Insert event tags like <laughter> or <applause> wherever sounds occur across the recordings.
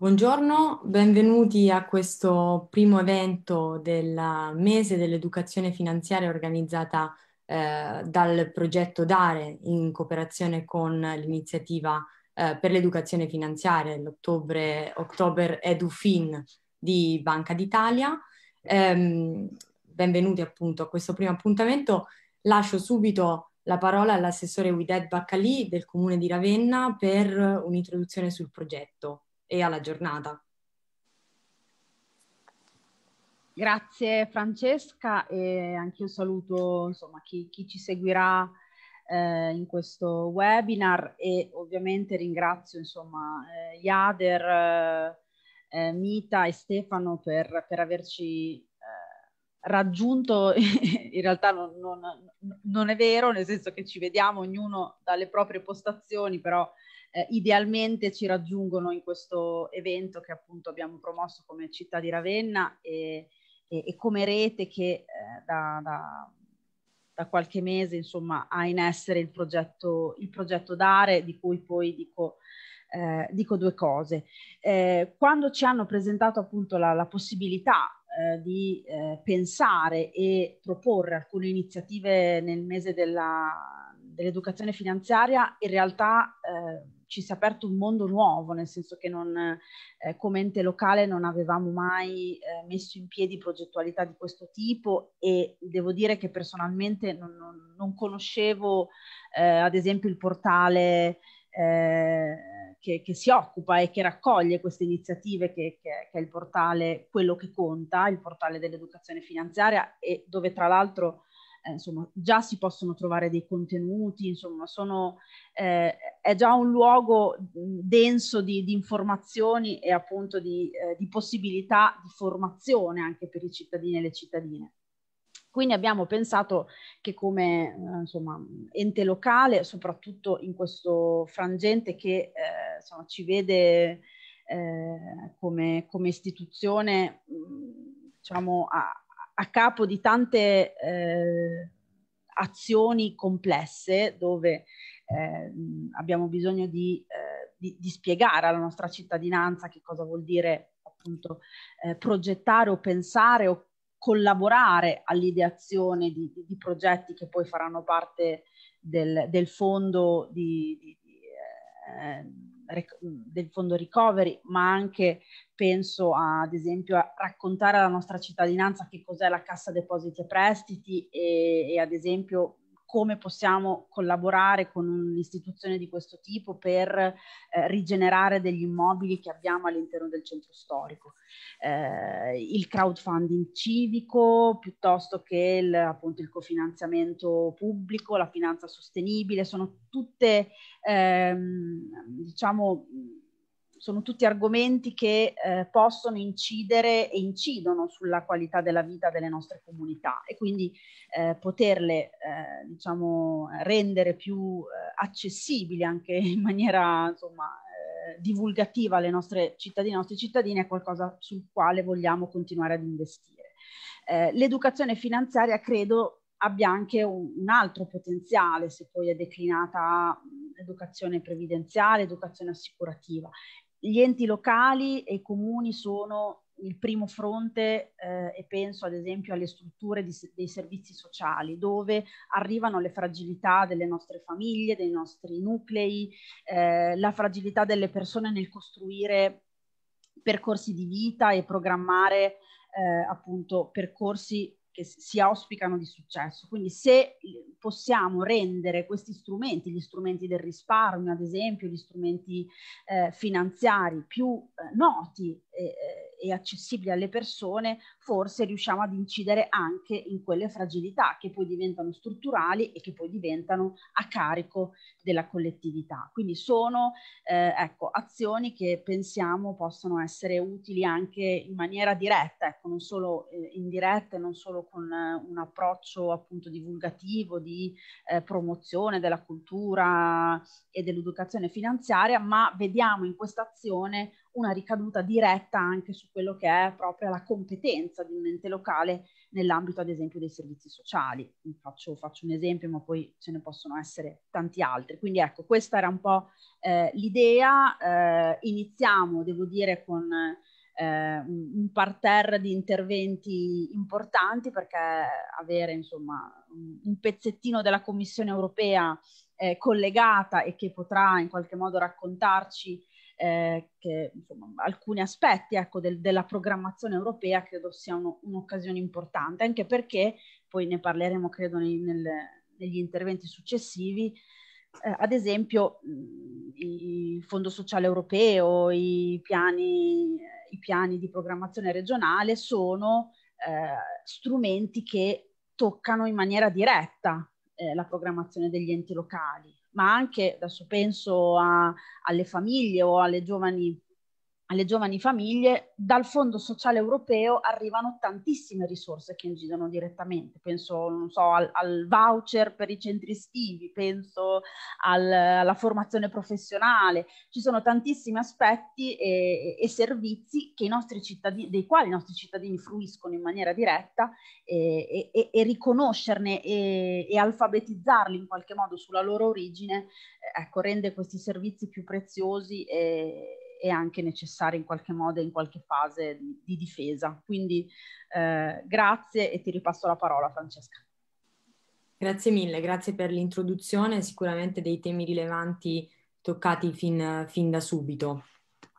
Buongiorno, benvenuti a questo primo evento del mese dell'educazione finanziaria organizzata eh, dal progetto Dare in cooperazione con l'iniziativa eh, per l'educazione finanziaria, l'Ottobre October EduFin di Banca d'Italia. Eh, benvenuti appunto a questo primo appuntamento. Lascio subito la parola all'assessore Widet Baccalì del Comune di Ravenna per un'introduzione sul progetto e alla giornata. Grazie Francesca e anche io saluto insomma, chi, chi ci seguirà eh, in questo webinar e ovviamente ringrazio insomma, eh, Iader, eh, eh, Mita e Stefano per, per averci eh, raggiunto, <laughs> in realtà non, non, non, è vero, nel senso che ci vediamo ognuno dalle proprie postazioni, però eh, idealmente ci raggiungono in questo evento che appunto abbiamo promosso come città di Ravenna e, e, e come rete che eh, da, da, da, qualche mese insomma ha in essere il progetto, il progetto Dare di cui poi dico eh, dico due cose. Eh, quando ci hanno presentato appunto la, la possibilità eh, di eh, pensare e proporre alcune iniziative nel mese della, dell'educazione finanziaria, in realtà eh, ci si è aperto un mondo nuovo, nel senso che non, eh, come ente locale non avevamo mai eh, messo in piedi progettualità di questo tipo e devo dire che personalmente non, non, non conoscevo eh, ad esempio il portale eh, che, che, si occupa e che raccoglie queste iniziative, che, che, che, è il portale Quello che conta, il portale dell'educazione finanziaria e dove tra l'altro eh, insomma, già si possono trovare dei contenuti, insomma, sono, eh, è già un luogo mm, denso di, di informazioni e appunto di, eh, di possibilità di formazione anche per i cittadini e le cittadine. Quindi abbiamo pensato che come eh, insomma, ente locale, soprattutto in questo frangente che eh, insomma, ci vede eh, come, come, istituzione mm, diciamo, a, a capo di tante eh, azioni complesse dove eh, abbiamo bisogno di, eh, di, di, spiegare alla nostra cittadinanza che cosa vuol dire appunto eh, progettare o pensare o collaborare all'ideazione di, di, progetti che poi faranno parte del, del fondo di, eh, del fondo recovery, ma anche penso a, ad esempio a raccontare alla nostra cittadinanza che cos'è la cassa depositi e prestiti e, e ad esempio come possiamo collaborare con un'istituzione di questo tipo per eh, rigenerare degli immobili che abbiamo all'interno del centro storico. Eh, il crowdfunding civico piuttosto che il, appunto, il cofinanziamento pubblico, la finanza sostenibile, sono tutte ehm, diciamo sono tutti argomenti che eh, possono incidere e incidono sulla qualità della vita delle nostre comunità e quindi eh, poterle eh, diciamo, rendere più eh, accessibili anche <laughs> in maniera insomma, eh, divulgativa alle nostre cittadine e nostre cittadine è qualcosa sul quale vogliamo continuare ad investire. Eh, l'educazione finanziaria credo abbia anche un, un, altro potenziale se poi è declinata a mm, educazione previdenziale, educazione assicurativa gli enti locali e i comuni sono il primo fronte eh, e penso ad esempio alle strutture di, dei servizi sociali dove arrivano le fragilità delle nostre famiglie, dei nostri nuclei, eh, la fragilità delle persone nel costruire percorsi di vita e programmare eh, appunto percorsi che si auspicano di successo. Quindi se ehm, possiamo rendere questi strumenti, gli strumenti del risparmio ad esempio, gli strumenti eh, finanziari più eh, noti, eh, eh e accessibili alle persone, forse riusciamo ad incidere anche in quelle fragilità che poi diventano strutturali e che poi diventano a carico della collettività. Quindi sono eh, ecco, azioni che pensiamo possono essere utili anche in maniera diretta, ecco, non solo eh, indiretta e non solo con eh, un approccio appunto divulgativo, di eh, promozione della cultura e dell'educazione finanziaria, ma vediamo in questa azione una ricaduta diretta anche su quello che è proprio la competenza di un ente locale nell'ambito ad esempio dei servizi sociali. Faccio, faccio, un esempio ma poi ce ne possono essere tanti altri. Quindi ecco, questa era un po' eh, l'idea. Eh, iniziamo, devo dire, con eh, un parterre di interventi importanti perché avere insomma un pezzettino della Commissione europea eh, collegata e che potrà in qualche modo raccontarci eh, che insomma, alcuni aspetti ecco, del, della programmazione europea credo siano un'occasione importante, anche perché poi ne parleremo credo nei, nel, negli interventi successivi. Eh, ad esempio il Fondo Sociale Europeo, i piani, i piani di programmazione regionale sono eh, strumenti che toccano in maniera diretta eh, la programmazione degli enti locali ma anche, adesso penso a, alle famiglie o alle giovani alle giovani famiglie, dal Fondo Sociale Europeo arrivano tantissime risorse che incidono direttamente. Penso non so, al, al voucher per i centri estivi, penso al, alla formazione professionale. Ci sono tantissimi aspetti e, e servizi dei quali i nostri cittadini fruiscono in maniera diretta e, e, e riconoscerne e, alfabetizzarli in qualche modo sulla loro origine, eh, ecco, rende questi servizi più preziosi. E, è anche necessaria in qualche modo in qualche fase di, difesa. Quindi eh, grazie e ti ripasso la parola Francesca. Grazie mille, grazie per l'introduzione, sicuramente dei temi rilevanti toccati fin, fin da subito.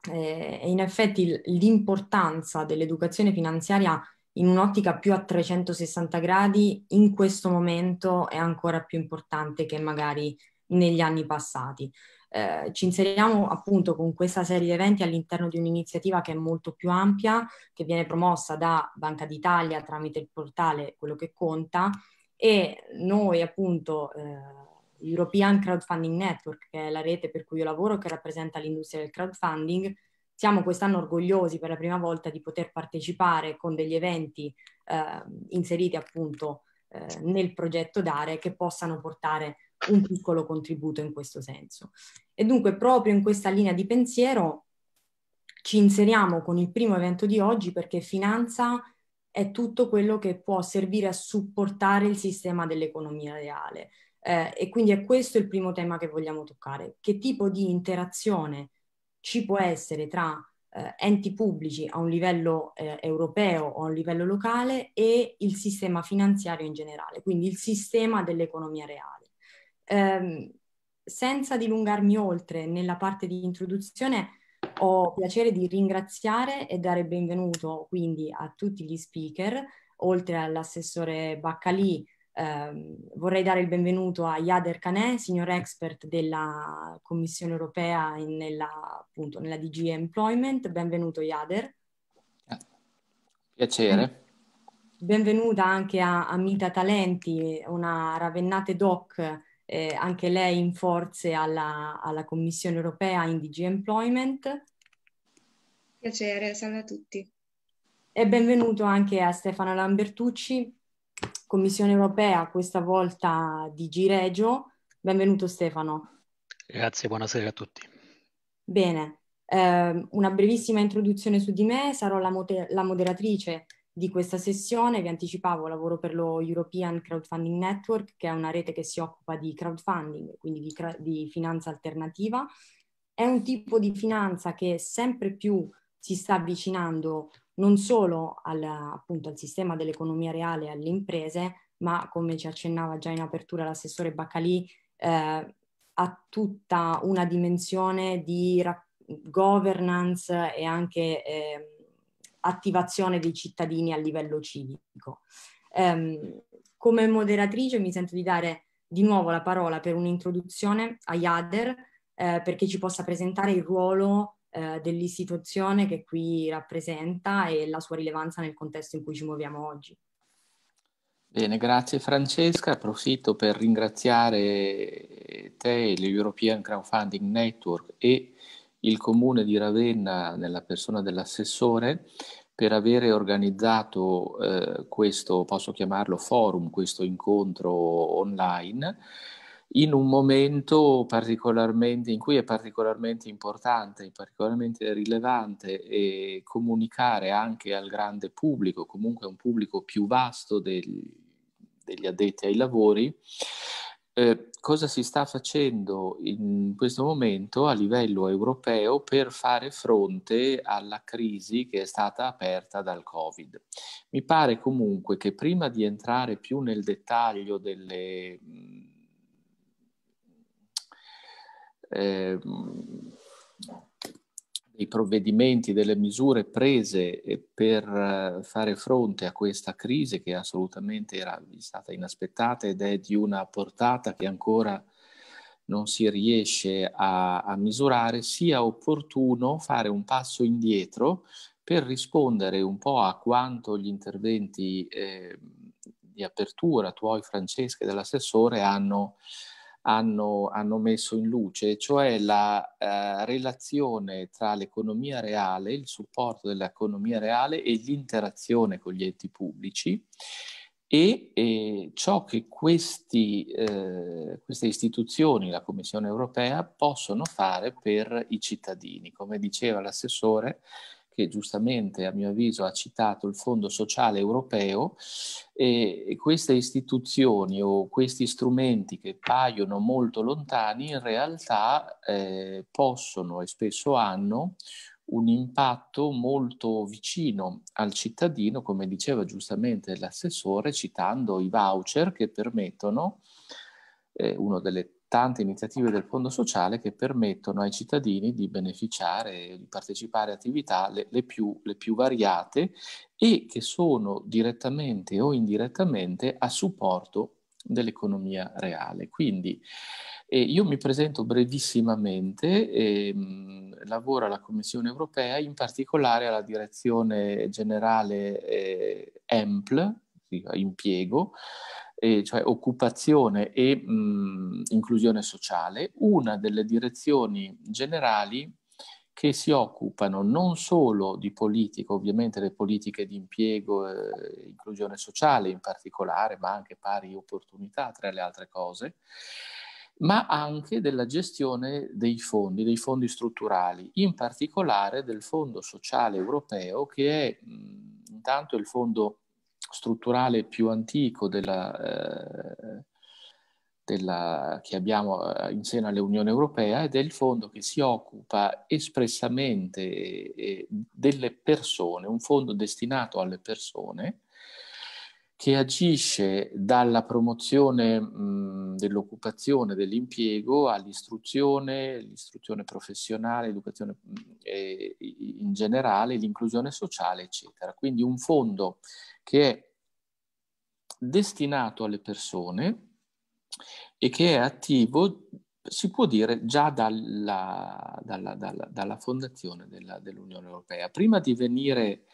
Eh, in effetti l'importanza dell'educazione finanziaria in un'ottica più a 360 gradi in questo momento è ancora più importante che magari negli anni passati eh, ci inseriamo appunto con questa serie di eventi all'interno di un'iniziativa che è molto più ampia, che viene promossa da Banca d'Italia tramite il portale Quello che conta e noi appunto eh, European Crowdfunding Network, che è la rete per cui io lavoro, che rappresenta l'industria del crowdfunding, siamo quest'anno orgogliosi per la prima volta di poter partecipare con degli eventi eh, inseriti appunto eh, nel progetto Dare che possano portare un piccolo contributo in questo senso. E dunque proprio in questa linea di pensiero ci inseriamo con il primo evento di oggi perché finanza è tutto quello che può servire a supportare il sistema dell'economia reale. Eh, e quindi è questo il primo tema che vogliamo toccare. Che tipo di interazione ci può essere tra eh, enti pubblici a un livello eh, europeo o a un livello locale e il sistema finanziario in generale, quindi il sistema dell'economia reale. Eh, senza dilungarmi oltre nella parte di introduzione, ho piacere di ringraziare e dare benvenuto quindi a tutti gli speaker, oltre all'assessore Baccalì, eh, vorrei dare il benvenuto a Yader Canè, signor expert della Commissione europea in, nella, appunto, nella DG Employment. Benvenuto Yader. Piacere. Benvenuta anche a Amita Talenti, una Ravennate Doc eh, anche lei in forze alla, alla Commissione europea in DG Employment. Piacere, salve a tutti. E benvenuto anche a Stefano Lambertucci, Commissione europea, questa volta DG Regio. Benvenuto Stefano. Grazie, buonasera a tutti. Bene, eh, una brevissima introduzione su di me, sarò la, moder- la moderatrice di questa sessione. Vi anticipavo, lavoro per lo European Crowdfunding Network, che è una rete che si occupa di crowdfunding, quindi di, di finanza alternativa. È un tipo di finanza che sempre più si sta avvicinando non solo al, appunto, al sistema dell'economia reale e alle imprese, ma come ci accennava già in apertura l'assessore Baccalì, eh, ha tutta una dimensione di ra- governance e anche eh, attivazione dei cittadini a livello civico. Um, come moderatrice mi sento di dare di nuovo la parola per un'introduzione a Yader eh, perché ci possa presentare il ruolo eh, dell'istituzione che qui rappresenta e la sua rilevanza nel contesto in cui ci muoviamo oggi. Bene, grazie Francesca. Approfitto per ringraziare te, l'European Crowdfunding Network e il comune di Ravenna nella persona dell'assessore per avere organizzato eh, questo, posso chiamarlo forum, questo incontro online, in un momento particolarmente, in cui è particolarmente importante, particolarmente rilevante comunicare anche al grande pubblico, comunque un pubblico più vasto del, degli addetti ai lavori, eh, cosa si sta facendo in questo momento a livello europeo per fare fronte alla crisi che è stata aperta dal Covid. Mi pare comunque che prima di entrare più nel dettaglio delle... Eh, dei provvedimenti, delle misure prese eh, per eh, fare fronte a questa crisi che assolutamente era stata inaspettata ed è di una portata che ancora non si riesce a, a misurare, sia opportuno fare un passo indietro per rispondere un po' a quanto gli interventi eh, di apertura tuoi, Francesca, e dell'assessore hanno hanno, hanno messo in luce, cioè la eh, relazione tra l'economia reale, il supporto dell'economia reale e l'interazione con gli enti pubblici e, e ciò che questi, eh, queste istituzioni, la Commissione europea, possono fare per i cittadini. Come diceva l'assessore, che giustamente a mio avviso ha citato il Fondo Sociale Europeo e queste istituzioni o questi strumenti che paiono molto lontani in realtà eh, possono e spesso hanno un impatto molto vicino al cittadino, come diceva giustamente l'assessore citando i voucher che permettono, eh, una delle tante iniziative del Fondo Sociale che permettono ai cittadini di beneficiare, di partecipare a attività le, le, più, le più variate e che sono direttamente o indirettamente a supporto dell'economia reale. Quindi eh, io mi presento brevissimamente, ehm, lavoro alla Commissione europea, in particolare alla direzione generale eh, EMPL, impiego, eh, cioè occupazione e mh, inclusione sociale, una delle direzioni generali che si occupano non solo di politica, ovviamente le politiche di impiego e eh, inclusione sociale in particolare, ma anche pari opportunità tra le altre cose, ma anche della gestione dei fondi, dei fondi strutturali, in particolare del Fondo Sociale Europeo che è mh, intanto il fondo strutturale più antico della, eh, della, che abbiamo eh, in seno all'Unione Europea ed è il fondo che si occupa espressamente eh, delle persone, un fondo destinato alle persone che agisce dalla promozione mh, dell'occupazione, dell'impiego all'istruzione, l'istruzione professionale, l'educazione mh, e, in generale, l'inclusione sociale, eccetera. Quindi un fondo che è destinato alle persone e che è attivo, si può dire, già dalla, dalla, dalla, dalla fondazione della, dell'Unione Europea. Prima di venire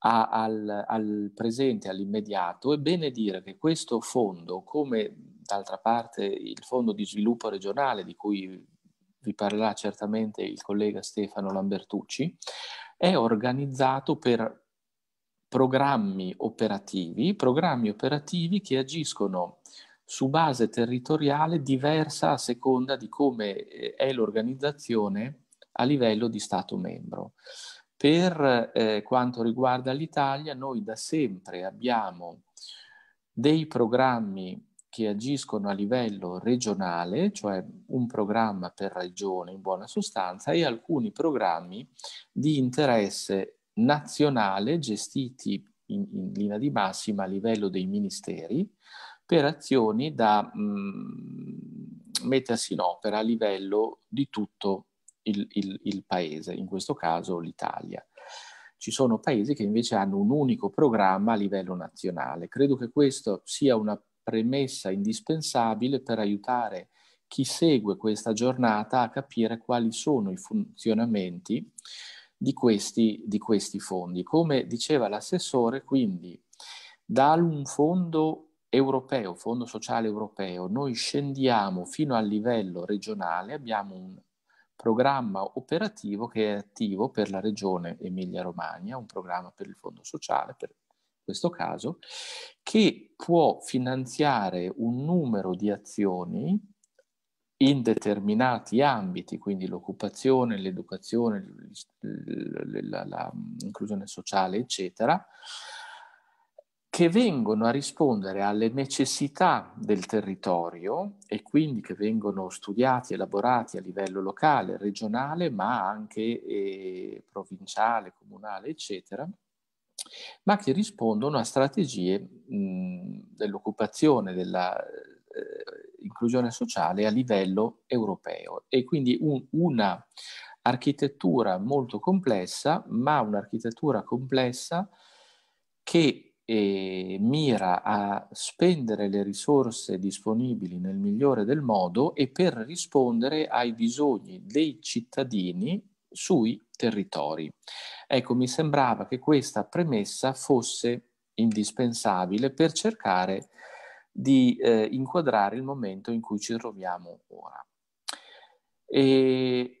a, al, al, presente, all'immediato, è bene dire che questo fondo, come d'altra parte il fondo di sviluppo regionale, di cui vi parlerà certamente il collega Stefano Lambertucci, è organizzato per programmi operativi, programmi operativi che agiscono su base territoriale diversa a seconda di come eh, è l'organizzazione a livello di Stato membro. Per eh, quanto riguarda l'Italia, noi da sempre abbiamo dei programmi che agiscono a livello regionale, cioè un programma per regione in buona sostanza, e alcuni programmi di interesse nazionale gestiti in, in, linea di massima a livello dei ministeri per azioni da mh, mm, mettersi in opera a livello di tutto il, il, il, paese, in questo caso l'Italia. Ci sono paesi che invece hanno un unico programma a livello nazionale. Credo che questa sia una premessa indispensabile per aiutare chi segue questa giornata a capire quali sono i funzionamenti di questi, di questi fondi. Come diceva l'assessore, quindi da un fondo europeo, fondo sociale europeo, noi scendiamo fino al livello regionale, abbiamo un programma operativo che è attivo per la regione Emilia-Romagna, un programma per il fondo sociale, per questo caso, che può finanziare un numero di azioni in determinati ambiti, quindi l'occupazione, l'educazione, l'inclusione sociale, eccetera, che vengono a rispondere alle necessità del territorio e quindi che vengono studiati, elaborati a livello locale, regionale, ma anche eh, provinciale, comunale, eccetera, ma che rispondono a strategie mh, dell'occupazione, della, eh, inclusione sociale a livello europeo e quindi un, una architettura molto complessa, ma un'architettura complessa che eh, mira a spendere le risorse disponibili nel migliore del modo e per rispondere ai bisogni dei cittadini sui territori. Ecco, mi sembrava che questa premessa fosse indispensabile per cercare di eh, inquadrare il momento in cui ci troviamo ora. E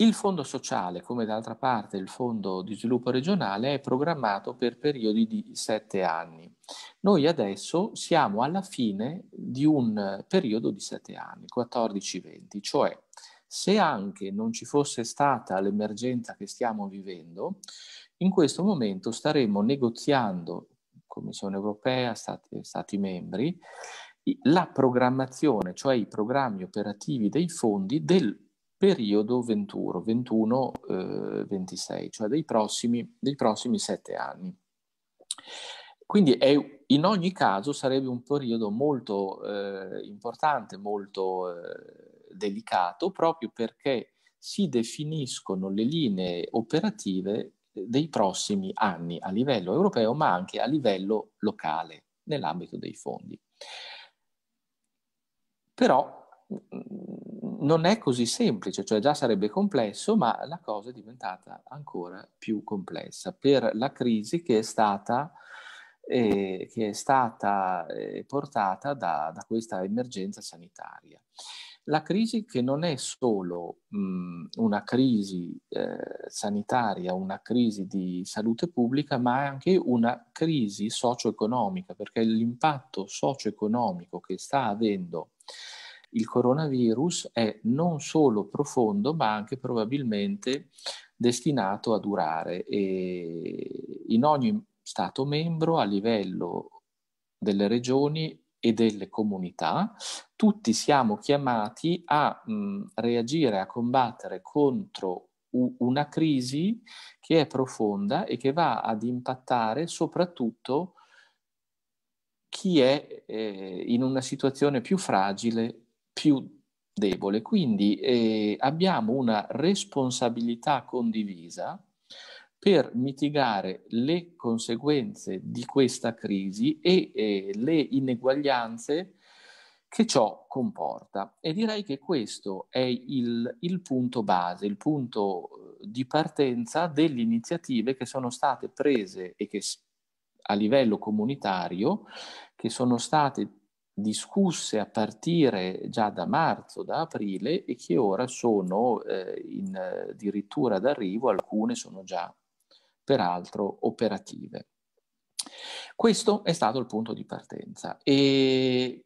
il fondo sociale, come d'altra parte il fondo di sviluppo regionale, è programmato per periodi di sette anni. Noi adesso siamo alla fine di un periodo di sette anni, 14-20, cioè se anche non ci fosse stata l'emergenza che stiamo vivendo, in questo momento staremmo negoziando Commissione europea, stati, stati membri, la programmazione, cioè i programmi operativi dei fondi del periodo 21, 21, eh, cioè dei prossimi, dei prossimi sette anni. Quindi è, in ogni caso sarebbe un periodo molto eh, importante, molto eh, delicato, proprio perché si definiscono le linee operative dei prossimi anni a livello europeo, ma anche a livello locale, nell'ambito dei fondi. Però mm, non è così semplice, cioè già sarebbe complesso, ma la cosa è diventata ancora più complessa per la crisi che è stata, eh, che è stata eh, portata da, da questa emergenza sanitaria la crisi che non è solo mh, una crisi eh, sanitaria, una crisi di salute pubblica, ma anche una crisi socio-economica, perché l'impatto socio-economico che sta avendo il coronavirus è non solo profondo, ma anche probabilmente destinato a durare. E in ogni Stato membro, a livello delle regioni, e delle comunità, tutti siamo chiamati a mh, mm, reagire, a combattere contro u- una crisi che è profonda e che va ad impattare soprattutto chi è eh, in una situazione più fragile, più debole. Quindi eh, abbiamo una responsabilità condivisa per mitigare le conseguenze di questa crisi e eh, le ineguaglianze che ciò comporta. E direi che questo è il, il, punto base, il punto eh, di partenza delle iniziative che sono state prese e che a livello comunitario, che sono state discusse a partire già da marzo, da aprile e che ora sono eh, in, eh, addirittura d'arrivo, alcune sono già peraltro operative. Questo è stato il punto di partenza e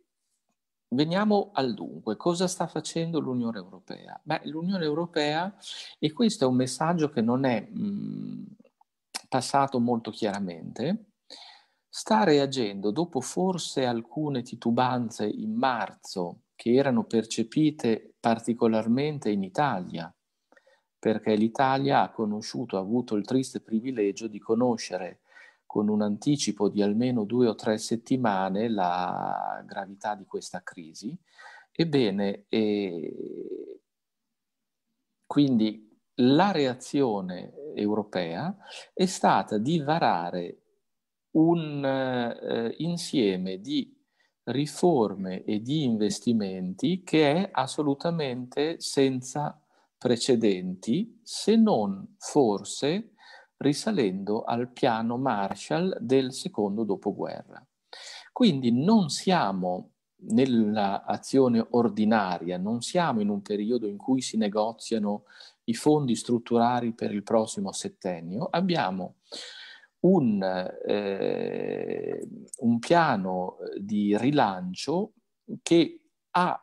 Veniamo al dunque, cosa sta facendo l'Unione Europea? Beh, l'Unione Europea, e questo è un messaggio che non è mh, passato molto chiaramente, sta reagendo dopo forse alcune titubanze in marzo che erano percepite particolarmente in Italia perché l'Italia ha conosciuto, ha avuto il triste privilegio di conoscere con un anticipo di almeno due o tre settimane la gravità di questa crisi. Ebbene, eh, quindi la reazione europea è stata di varare un eh, insieme di riforme e di investimenti che è assolutamente senza precedenti, se non forse risalendo al piano Marshall del secondo dopoguerra. Quindi non siamo nell'azione ordinaria, non siamo in un periodo in cui si negoziano i fondi strutturali per il prossimo settennio, abbiamo un, eh, un piano di rilancio che ha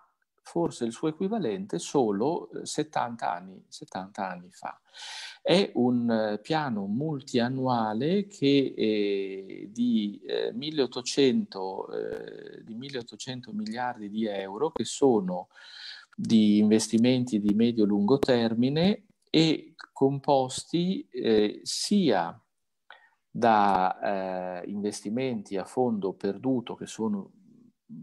forse il suo equivalente solo 70 eh, anni, 70 anni fa. È un eh, piano multiannuale che eh, di, 1800, di 1800 miliardi di euro, che sono di investimenti di medio-lungo termine e composti eh, sia da eh, investimenti a fondo perduto che sono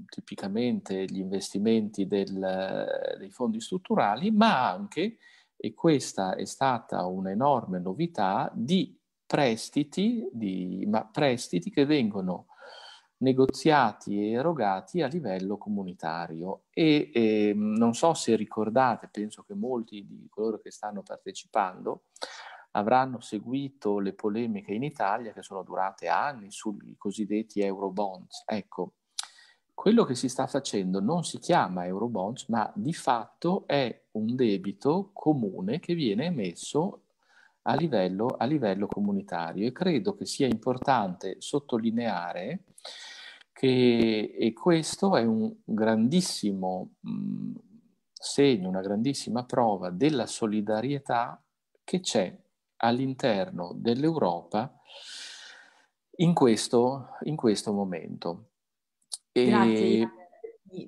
tipicamente gli investimenti del, dei fondi strutturali, ma anche, e questa è stata un'enorme novità, di prestiti, di, ma prestiti che vengono negoziati e erogati a livello comunitario. E, e ehm, non so se ricordate, penso che molti di coloro che stanno partecipando avranno seguito le polemiche in Italia che sono durate anni sui cosiddetti euro bonds. Ecco, quello che si sta facendo non si chiama Eurobonds, ma di fatto è un debito comune che viene emesso a livello, a livello comunitario e credo che sia importante sottolineare che e questo è un grandissimo mh, segno, una grandissima prova della solidarietà che c'è all'interno dell'Europa in questo, in questo momento. E... Grazie,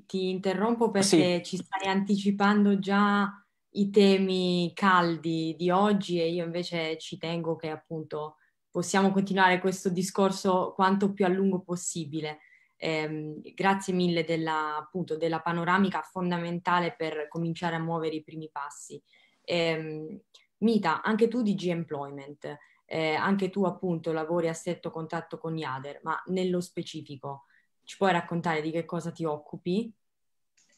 ti, interrompo ah, perché sì. ci stai anticipando già i temi caldi di oggi e io invece ci tengo che appunto possiamo continuare questo discorso quanto più a lungo possibile. Eh, grazie mille della, appunto, della panoramica fondamentale per cominciare a muovere i primi passi. Eh, Mita, anche tu di G-Employment, eh, anche tu appunto lavori a stretto contatto con IADER, ma nello specifico ci puoi raccontare di che cosa ti occupi?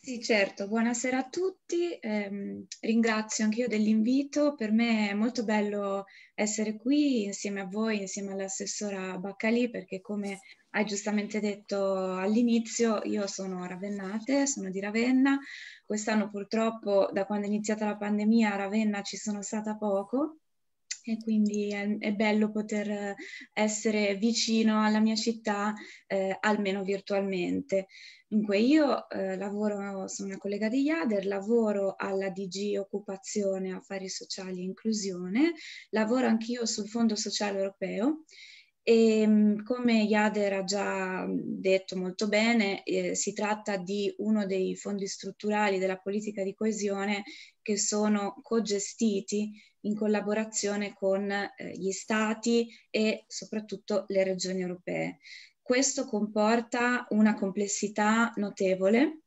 Sì, certo, buonasera a tutti, eh, ringrazio anch'io dell'invito, per me è molto bello essere qui insieme a voi, insieme all'assessora Baccalì, perché come hai giustamente detto all'inizio, io sono ravennate, sono di Ravenna, quest'anno purtroppo da quando è iniziata la pandemia a Ravenna ci sono stata poco, e quindi è, è, bello poter eh, essere vicino alla mia città, eh, almeno virtualmente. Dunque io eh, lavoro, sono una collega di Iader, lavoro alla DG Occupazione, Affari Sociali e Inclusione, lavoro anch'io sul Fondo Sociale Europeo e, ehm, come Iader ha già mhmm, detto molto bene, eh, si tratta di uno dei fondi strutturali della politica di coesione che sono cogestiti in collaborazione con eh, gli stati e soprattutto le regioni europee. Questo comporta una complessità notevole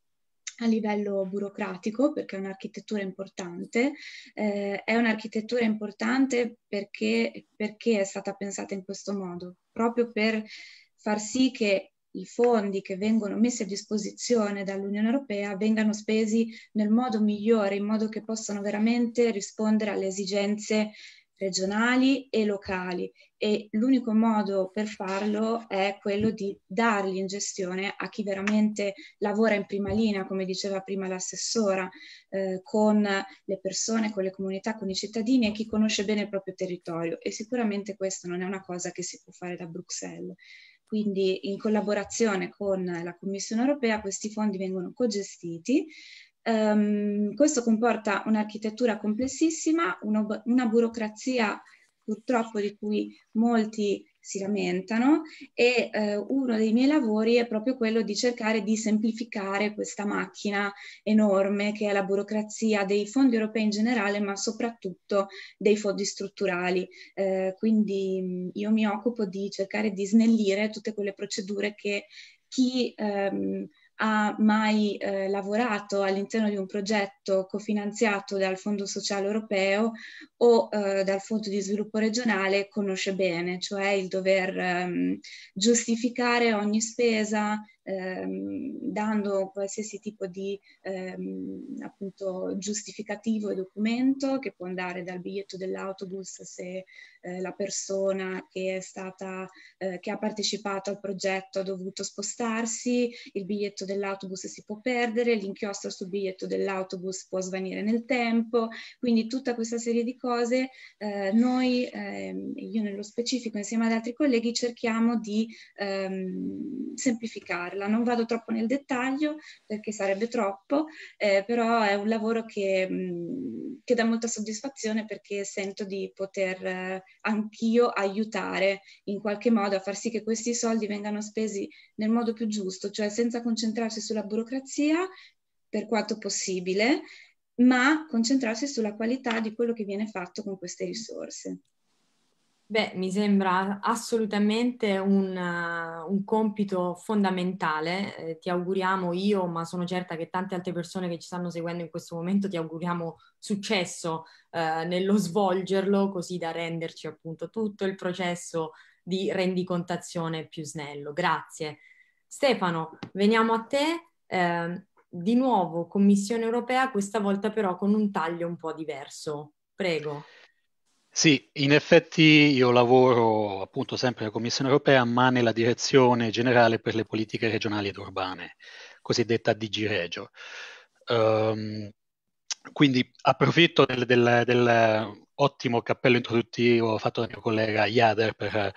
a livello burocratico, perché è un'architettura importante. Eh, è un'architettura importante perché, perché è stata pensata in questo modo, proprio per far sì che i fondi che vengono messi a disposizione dall'Unione Europea vengano spesi nel modo migliore, in modo che possano veramente rispondere alle esigenze regionali e locali e l'unico modo per farlo è quello di darli in gestione a chi veramente lavora in prima linea, come diceva prima l'assessora, eh, con le persone, con le comunità, con i cittadini e chi conosce bene il proprio territorio e sicuramente questa non è una cosa che si può fare da Bruxelles. Quindi in collaborazione con la Commissione europea questi fondi vengono cogestiti Um, questo comporta un'architettura complessissima, una, una burocrazia purtroppo di cui molti si lamentano e eh, uno dei miei lavori è proprio quello di cercare di semplificare questa macchina enorme che è la burocrazia dei fondi europei in generale ma soprattutto dei fondi strutturali. Eh, quindi io mi occupo di cercare di snellire tutte quelle procedure che chi ehm, ha mai eh, lavorato all'interno di un progetto cofinanziato dal Fondo Sociale Europeo o eh, dal Fondo di Sviluppo Regionale conosce bene, cioè il dover ehm, giustificare ogni spesa ehm, dando qualsiasi tipo di ehm, appunto giustificativo e documento che può andare dal biglietto dell'autobus se eh, la persona che, è stata, eh, che, ha partecipato al progetto ha dovuto spostarsi, il biglietto dell'autobus si può perdere, l'inchiostro sul biglietto dell'autobus può svanire nel tempo, quindi tutta questa serie di cose eh, noi, ehm, io nello specifico insieme ad altri colleghi, cerchiamo di ehm, semplificarla. Non vado troppo nel dettaglio perché sarebbe troppo, eh, però è un lavoro che, mm, che dà molta soddisfazione perché sento di poter eh, anch'io aiutare in qualche modo a far sì che questi soldi vengano spesi nel modo più giusto, cioè senza concentrarsi sulla burocrazia per quanto possibile, ma concentrarsi sulla qualità di quello che viene fatto con queste risorse. Beh, mi sembra assolutamente un, uh, un compito fondamentale. Eh, ti auguriamo io, ma sono certa che tante altre persone che ci stanno seguendo in questo momento, ti auguriamo successo eh, nello svolgerlo, così da renderci appunto tutto il processo di rendicontazione più snello. Grazie. Stefano, veniamo a te. Eh, di nuovo Commissione europea, questa volta però con un taglio un po' diverso. Prego. Sì, in effetti io lavoro appunto sempre alla Commissione europea, ma nella direzione generale per le politiche regionali ed urbane, cosiddetta DG Regio. Um, quindi approfitto dell'ottimo cappello introduttivo fatto dal mio collega Iader per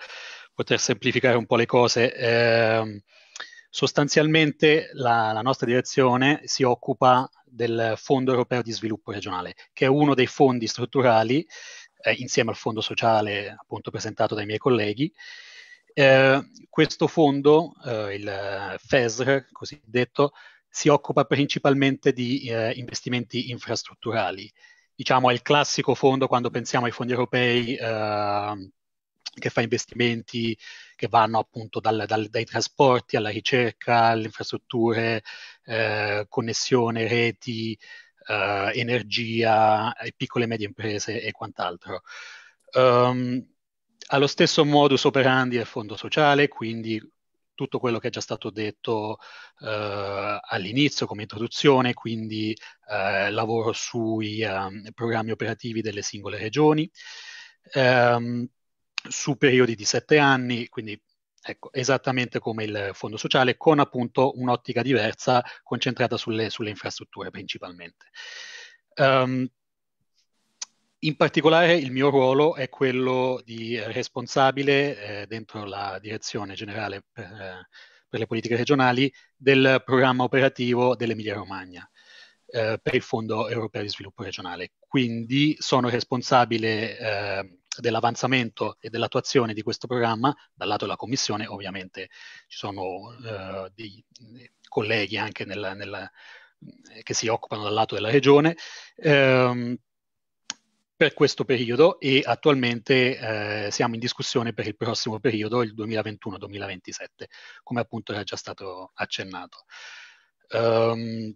poter semplificare un po' le cose. Eh, sostanzialmente la, la, nostra direzione si occupa del Fondo europeo di sviluppo regionale, che è uno dei fondi strutturali eh, insieme al fondo sociale appunto presentato dai miei colleghi. Eh, questo fondo, eh, il FESR cosiddetto, si occupa principalmente di eh, investimenti infrastrutturali. Diciamo è il classico fondo quando pensiamo ai fondi europei eh, che fa investimenti che vanno appunto dal, dal, dai trasporti alla ricerca, alle infrastrutture, eh, connessione, reti, eh, energia, eh, piccole e medie imprese e quant'altro. Um, allo stesso modus operandi è il fondo sociale, quindi tutto quello che è già stato detto eh, all'inizio come introduzione, quindi eh, lavoro sui eh, programmi operativi delle singole regioni, ehm, su periodi di sette anni, quindi Ecco, esattamente come il fondo sociale, con appunto un'ottica diversa concentrata sulle, sulle infrastrutture principalmente. Um, in particolare il mio ruolo è quello di responsabile eh, dentro la direzione generale per, eh, per, le politiche regionali del programma operativo dell'Emilia Romagna eh, per il Fondo Europeo di Sviluppo Regionale. Quindi sono responsabile ehm, dell'avanzamento e dell'attuazione di questo programma, dal lato della Commissione ovviamente ci sono eh, dei, colleghi anche nella, nella, eh, che si occupano dal lato della Regione. Ehm, per questo periodo e attualmente eh, siamo in discussione per il prossimo periodo, il 2021-2027, come appunto era già stato accennato. Um,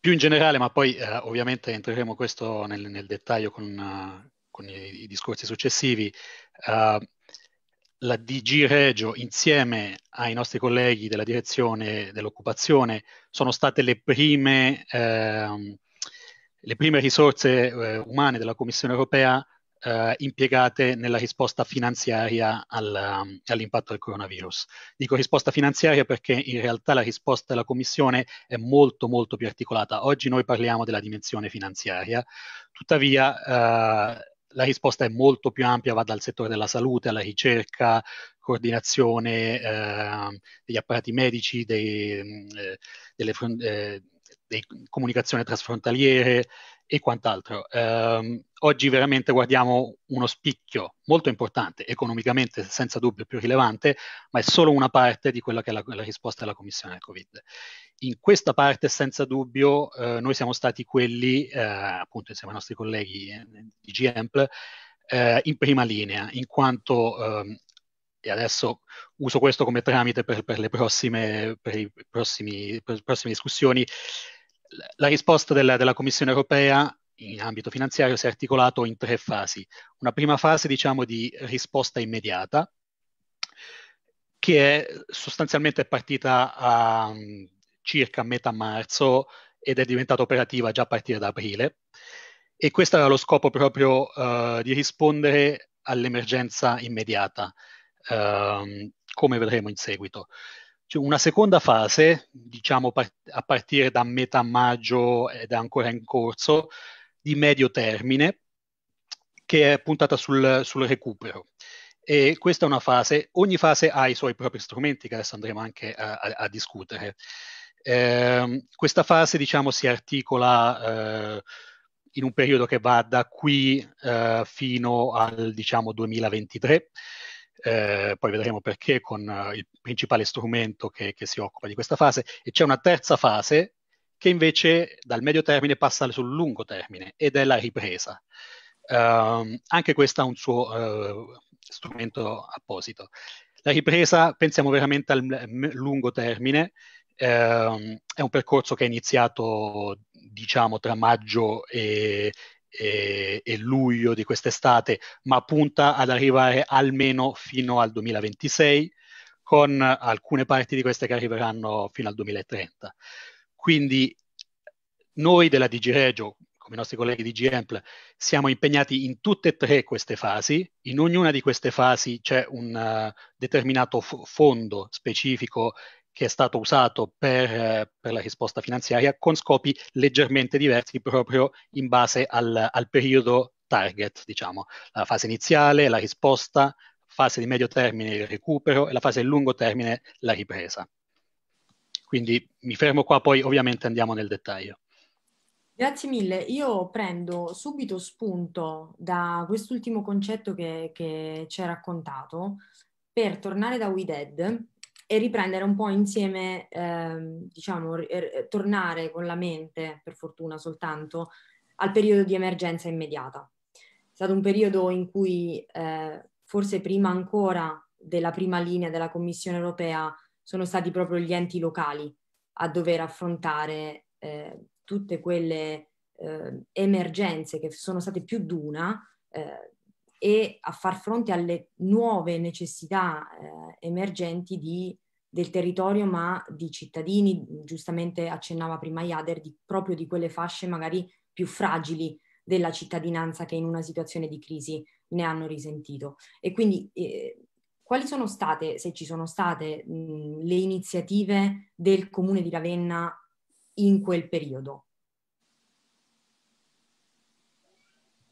più in generale, ma poi eh, ovviamente entreremo questo nel, nel dettaglio con, uh, con i, i discorsi successivi, uh, la DG Regio insieme ai nostri colleghi della direzione dell'occupazione sono state le prime, eh, le prime risorse eh, umane della Commissione europea eh, impiegate nella risposta finanziaria al, all'impatto del coronavirus. Dico risposta finanziaria perché in realtà la risposta della Commissione è molto molto più articolata. Oggi noi parliamo della dimensione finanziaria, tuttavia eh, la risposta è molto più ampia, va dal settore della salute alla ricerca, coordinazione eh, degli apparati medici, dei, mm, eh, delle eh, dei comunicazioni trasfrontaliere, e quant'altro. Eh, oggi veramente guardiamo uno spicchio molto importante, economicamente senza dubbio più rilevante, ma è solo una parte di quella che è la, la risposta della Commissione al Covid. In questa parte, senza dubbio, eh, noi siamo stati quelli, eh, appunto insieme ai nostri colleghi eh, di GEMPL, eh, in prima linea, in quanto ehm, e adesso uso questo come tramite per, per le prossime, per prossimi, per le prossime discussioni, la risposta della, della Commissione europea in ambito finanziario si è articolato in tre fasi. Una prima fase, diciamo, di risposta immediata, che è sostanzialmente partita a um, circa metà marzo ed è diventata operativa già a partire da aprile. E questo era lo scopo proprio uh, di rispondere all'emergenza immediata, uh, come vedremo in seguito. C'è cioè, una seconda fase, diciamo a partire da metà maggio ed è ancora in corso, di medio termine, che è puntata sul, sul recupero. E questa è una fase, ogni fase ha i suoi propri strumenti che adesso andremo anche a, a, a discutere. Eh, questa fase, diciamo, si articola eh, in un periodo che va da qui eh, fino al, diciamo, 2023 eh, poi vedremo perché con eh, il principale strumento che, che si occupa di questa fase, e c'è una terza fase che invece dal medio termine passa sul lungo termine ed è la ripresa. Um, anche questo ha un suo uh, strumento apposito. La ripresa, pensiamo veramente al m- lungo termine, um, è un percorso che è iniziato diciamo tra maggio e, e, e luglio di quest'estate, ma punta ad arrivare almeno fino al 2026, con alcune parti di queste che arriveranno fino al 2030. Quindi noi della DigiRegio, come i nostri colleghi di GEMPL, siamo impegnati in tutte e tre queste fasi. In ognuna di queste fasi c'è un uh, determinato f- fondo specifico che è stato usato per, per, la risposta finanziaria con scopi leggermente diversi proprio in base al, al periodo target, diciamo, la fase iniziale, la risposta, fase di medio termine il recupero e la fase di lungo termine la ripresa. Quindi mi fermo qua, poi ovviamente andiamo nel dettaglio. Grazie mille. Io prendo subito spunto da quest'ultimo concetto che, che ci hai raccontato per tornare da WeDead e riprendere un po' insieme, ehm, diciamo, er, eh, diciamo, r- tornare con la mente, per fortuna soltanto, al periodo di emergenza immediata. È stato un periodo in cui, eh, forse prima ancora della prima linea della Commissione europea, sono stati proprio gli enti locali a dover affrontare eh, tutte quelle eh, emergenze che sono state più d'una, eh, e a far fronte alle nuove necessità eh, emergenti di, del territorio, ma di cittadini, giustamente accennava prima Iader, di, proprio di quelle fasce magari più fragili della cittadinanza che in una situazione di crisi ne hanno risentito. E quindi eh, quali sono state, se ci sono state, mh, le iniziative del comune di Ravenna in quel periodo?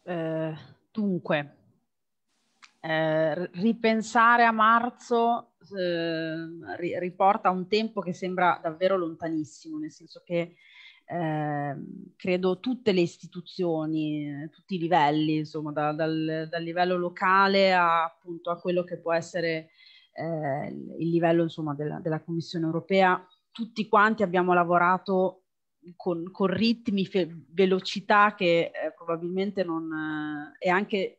Eh, dunque, eh, ripensare a marzo eh, riporta un tempo che sembra davvero lontanissimo, nel senso che eh, credo tutte le istituzioni, eh, tutti i livelli, insomma, da, dal, dal, livello locale a, appunto, a quello che può essere eh, il livello insomma, della, della, Commissione europea, tutti quanti abbiamo lavorato con, con ritmi, fe- velocità che eh, probabilmente non... Eh, e anche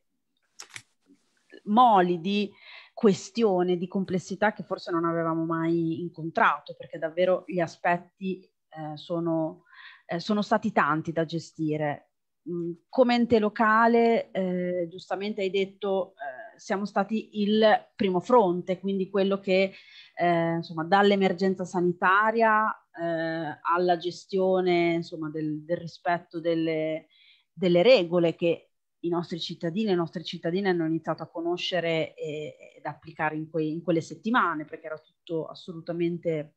moli di questione, di complessità che forse non avevamo mai incontrato, perché davvero gli aspetti eh, sono, eh, sono, stati tanti da gestire. Mm, come ente locale, eh, giustamente hai detto, eh, siamo stati il primo fronte, quindi quello che eh, insomma, dall'emergenza sanitaria eh, alla gestione insomma, del, del rispetto delle, delle regole che i nostri cittadini e le nostre cittadine hanno iniziato a conoscere e, ed applicare in, quei, in, quelle settimane, perché era tutto assolutamente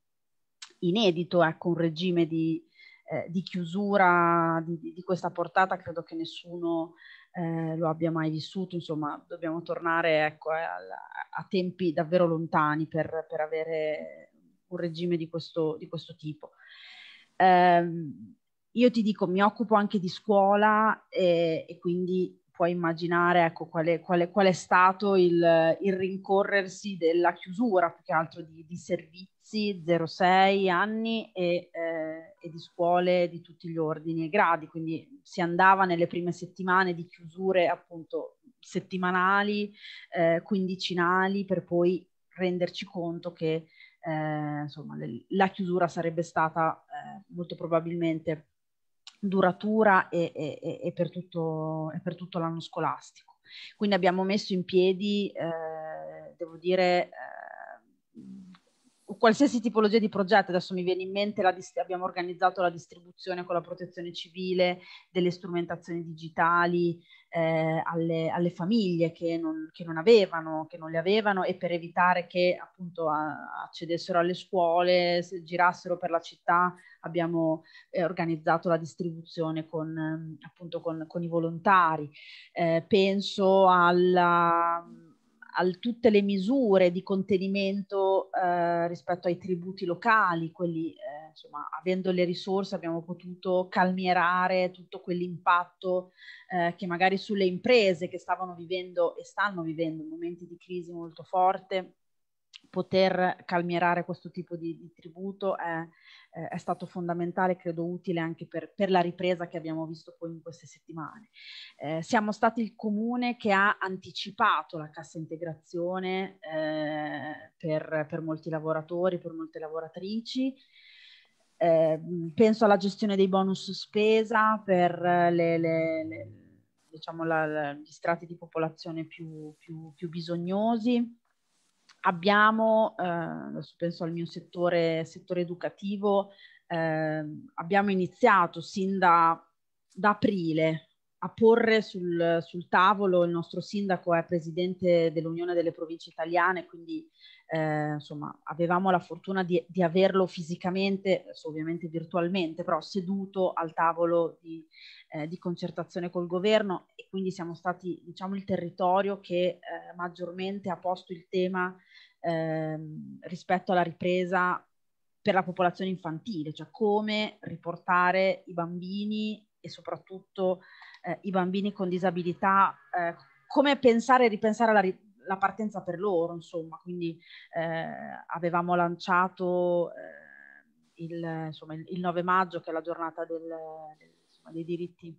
inedito, ecco, un regime di, eh, di chiusura di, di, questa portata, credo che nessuno eh, lo abbia mai vissuto, insomma dobbiamo tornare ecco, a, a, tempi davvero lontani per, per avere un regime di questo, di questo tipo. Eh, io ti dico, mi occupo anche di scuola e, eh, e quindi puoi immaginare ecco, qual, è, qual, è, qual è stato il, il, rincorrersi della chiusura, più che altro di, di servizi, 0-6 anni e, eh, e, di scuole di tutti gli ordini e gradi, quindi si andava nelle prime settimane di chiusure appunto settimanali, eh, quindicinali, per poi renderci conto che eh, insomma, la chiusura sarebbe stata eh, molto probabilmente duratura e, e, e, per, tutto, e per tutto l'anno scolastico. Quindi abbiamo messo in piedi, eh, devo dire, eh, qualsiasi tipologia di progetto, adesso mi viene in mente, dist- abbiamo organizzato la distribuzione con la protezione civile delle strumentazioni digitali eh, alle, alle, famiglie che non, che non, avevano, che non le avevano e per evitare che appunto a- accedessero alle scuole, se girassero per la città, abbiamo eh, organizzato la distribuzione con, ehm, appunto con, con i volontari. Eh, penso alla a tutte le misure di contenimento eh, rispetto ai tributi locali, quelli, eh, insomma, avendo le risorse abbiamo potuto calmierare tutto quell'impatto eh, che magari sulle imprese che stavano vivendo e stanno vivendo momenti di crisi molto forte poter calmierare questo tipo di, di tributo è, eh, è, stato fondamentale, credo utile anche per, per, la ripresa che abbiamo visto poi in queste settimane. Eh, siamo stati il comune che ha anticipato la cassa integrazione eh, per, per, molti lavoratori, per molte lavoratrici. Eh, penso alla gestione dei bonus spesa per eh, le, le, le, diciamo la, la, gli strati di popolazione più, più, più bisognosi abbiamo, eh, penso al mio settore, settore educativo, eh, abbiamo iniziato sin da, da aprile a porre sul, sul, tavolo, il nostro sindaco è presidente dell'Unione delle Province Italiane, quindi eh, insomma avevamo la fortuna di, di, averlo fisicamente, ovviamente virtualmente, però seduto al tavolo di, eh, di, concertazione col governo e quindi siamo stati diciamo il territorio che eh, maggiormente ha posto il tema ehm, rispetto alla ripresa per la popolazione infantile, cioè come riportare i bambini e soprattutto eh, i bambini con disabilità, eh, come pensare e ripensare alla, ri- la partenza per loro, insomma, quindi eh, avevamo lanciato eh, il, insomma, il, il, 9 maggio, che è la giornata del, del, insomma, dei diritti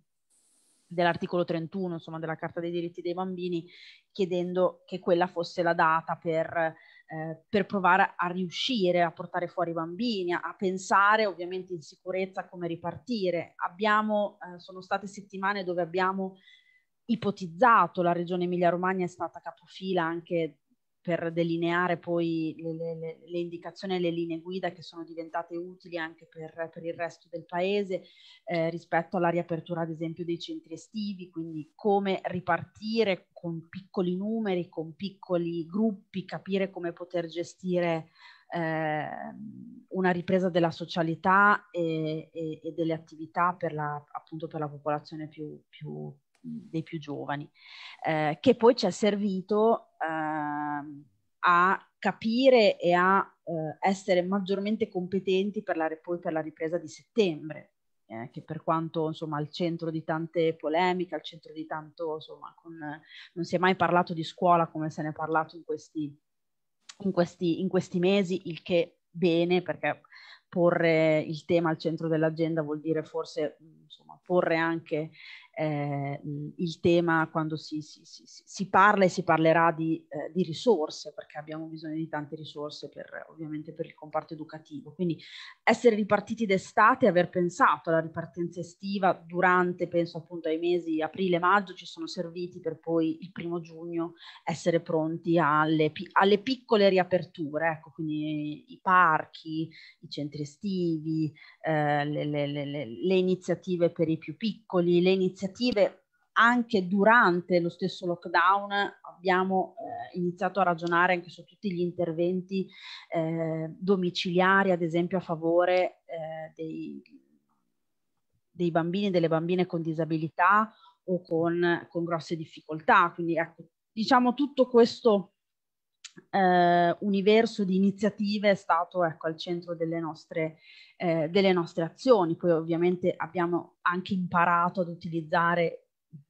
dell'articolo 31, insomma, della Carta dei diritti dei bambini, chiedendo che quella fosse la data per eh, per provare a riuscire a portare fuori i bambini, a pensare ovviamente in sicurezza come ripartire. Abbiamo, eh, sono state settimane dove abbiamo ipotizzato, la regione Emilia-Romagna è stata capofila anche per delineare poi le, le, le indicazioni e le linee guida che sono diventate utili anche per, per il resto del paese eh, rispetto alla riapertura ad esempio dei centri estivi, quindi come ripartire con piccoli numeri, con piccoli gruppi, capire come poter gestire eh, una ripresa della socialità e, e, e delle attività per la, appunto per la popolazione più, più, dei più giovani, eh, che poi ci ha servito eh, a capire e a eh, essere maggiormente competenti per la, poi per la ripresa di settembre, eh, che per quanto insomma al centro di tante polemiche, al centro di tanto insomma con, non si è mai parlato di scuola come se ne è parlato in questi, in questi, in questi mesi, il che bene perché porre il tema al centro dell'agenda vuol dire forse insomma, porre anche eh, il tema quando si, si, si, si, parla e si parlerà di, eh, di, risorse, perché abbiamo bisogno di tante risorse per, ovviamente per il comparto educativo. Quindi essere ripartiti d'estate, aver pensato alla ripartenza estiva durante, penso appunto ai mesi aprile-maggio, ci sono serviti per poi il primo giugno essere pronti alle, alle piccole riaperture, ecco, quindi i parchi, i centri estivi, eh, le, le, le, le iniziative per i più piccoli, le iniziative iniziative anche durante lo stesso lockdown abbiamo eh, iniziato a ragionare anche su tutti gli interventi eh, domiciliari, ad esempio a favore eh, dei, dei bambini e delle bambine con disabilità o con, con grosse difficoltà. Quindi ecco, diciamo tutto questo eh, universo di iniziative è stato ecco, al centro delle nostre, eh, delle nostre azioni. Poi ovviamente abbiamo anche imparato ad utilizzare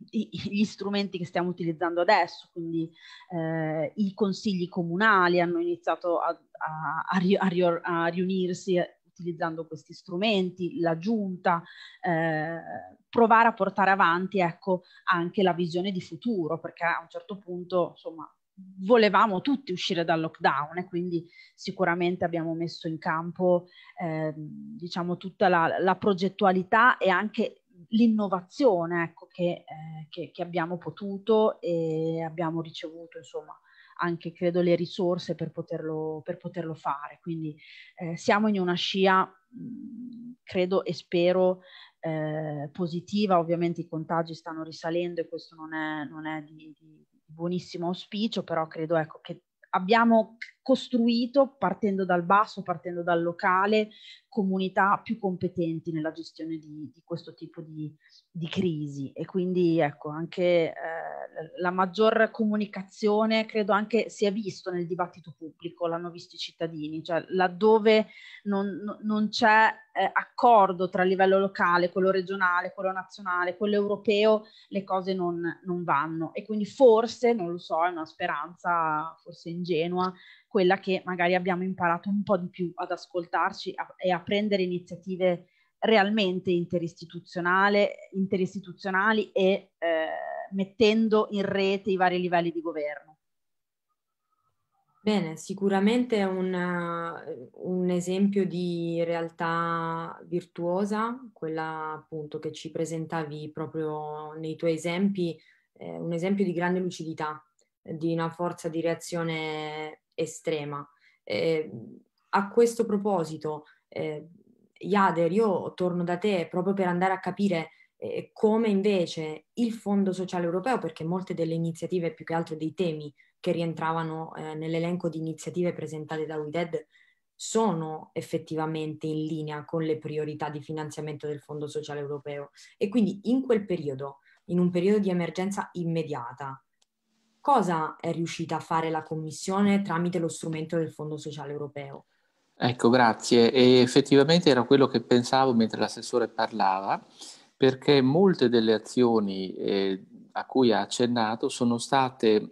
gli strumenti che stiamo utilizzando adesso, quindi eh, i consigli comunali hanno iniziato a, a, a, a, riunirsi utilizzando questi strumenti, la giunta, eh, provare a portare avanti ecco, anche la visione di futuro, perché a un certo punto insomma, volevamo tutti uscire dal lockdown e quindi sicuramente abbiamo messo in campo eh, diciamo tutta la, la, progettualità e anche l'innovazione ecco, che, eh, che, che, abbiamo potuto e abbiamo ricevuto insomma anche credo le risorse per poterlo, per poterlo fare quindi eh, siamo in una scia mm, credo e spero eh, positiva ovviamente i contagi stanno risalendo e questo non è, non è di, di buonissimo auspicio, però credo ecco, che abbiamo costruito partendo dal basso, partendo dal locale, comunità più competenti nella gestione di, di questo tipo di, di, crisi e quindi ecco anche eh, la maggior comunicazione credo anche si visto nel dibattito pubblico, l'hanno visto i cittadini, cioè laddove non, non c'è eh, accordo tra il livello locale, quello regionale, quello nazionale, quello europeo, le cose non, non vanno e quindi forse, non lo so, è una speranza forse ingenua, quella che magari abbiamo imparato un po' di più ad ascoltarci a, e a prendere iniziative realmente interistituzionali e eh, mettendo in rete i vari livelli di governo. Bene, sicuramente una, un esempio di realtà virtuosa, quella appunto che ci presentavi proprio nei tuoi esempi, eh, un esempio di grande lucidità, di una forza di reazione estrema. Eh, a questo proposito, eh, Iader, io torno da te proprio per andare a capire eh, come invece il Fondo Sociale Europeo, perché molte delle iniziative, più che altro dei temi che rientravano eh, nell'elenco di iniziative presentate da WIDED, sono effettivamente in linea con le priorità di finanziamento del Fondo Sociale Europeo. E quindi in quel periodo, in un periodo di emergenza immediata, cosa è riuscita a fare la Commissione tramite lo strumento del Fondo Sociale Europeo? Ecco, grazie. E effettivamente era quello che pensavo mentre l'assessore parlava, perché molte delle azioni eh, a cui ha accennato sono state,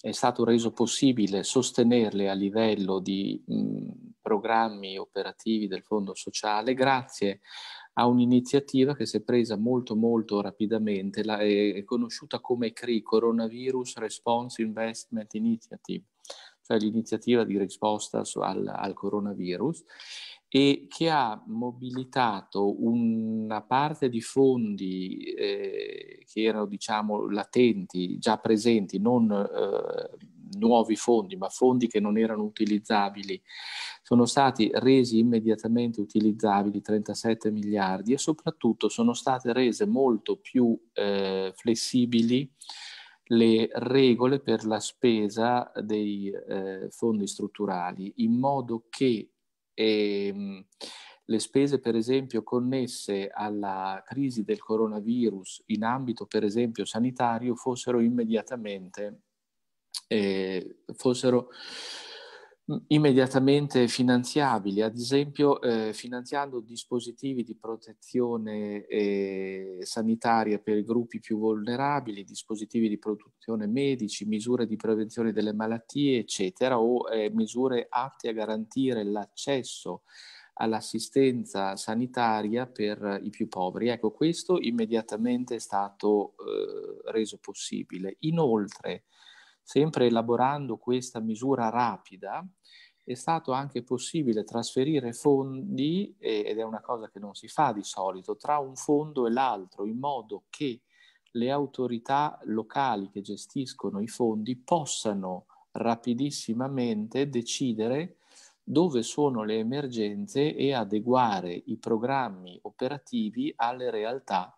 è stato reso possibile sostenerle a livello di mh, programmi operativi del Fondo Sociale grazie a un'iniziativa che si è presa molto molto rapidamente, la, è, è conosciuta come CRI, Coronavirus Response Investment Initiative, cioè l'iniziativa di risposta su, al, al coronavirus, e che ha mobilitato una parte di fondi eh, che erano diciamo latenti, già presenti, non eh, nuovi fondi, ma fondi che non erano utilizzabili, sono stati resi immediatamente utilizzabili 37 miliardi e soprattutto sono state rese molto più eh, flessibili le regole per la spesa dei eh, fondi strutturali, in modo che ehm, le spese per esempio connesse alla crisi del coronavirus in ambito per esempio sanitario fossero immediatamente eh, fossero immediatamente finanziabili, ad esempio eh, finanziando dispositivi di protezione eh, sanitaria per i gruppi più vulnerabili, dispositivi di protezione medici, misure di prevenzione delle malattie, eccetera, o eh, misure atte a garantire l'accesso all'assistenza sanitaria per i più poveri. Ecco, questo immediatamente è stato eh, reso possibile. Inoltre, Sempre elaborando questa misura rapida, è stato anche possibile trasferire fondi, ed è una cosa che non si fa di solito, tra un fondo e l'altro, in modo che le autorità locali che gestiscono i fondi possano rapidissimamente decidere dove sono le emergenze e adeguare i programmi operativi alle realtà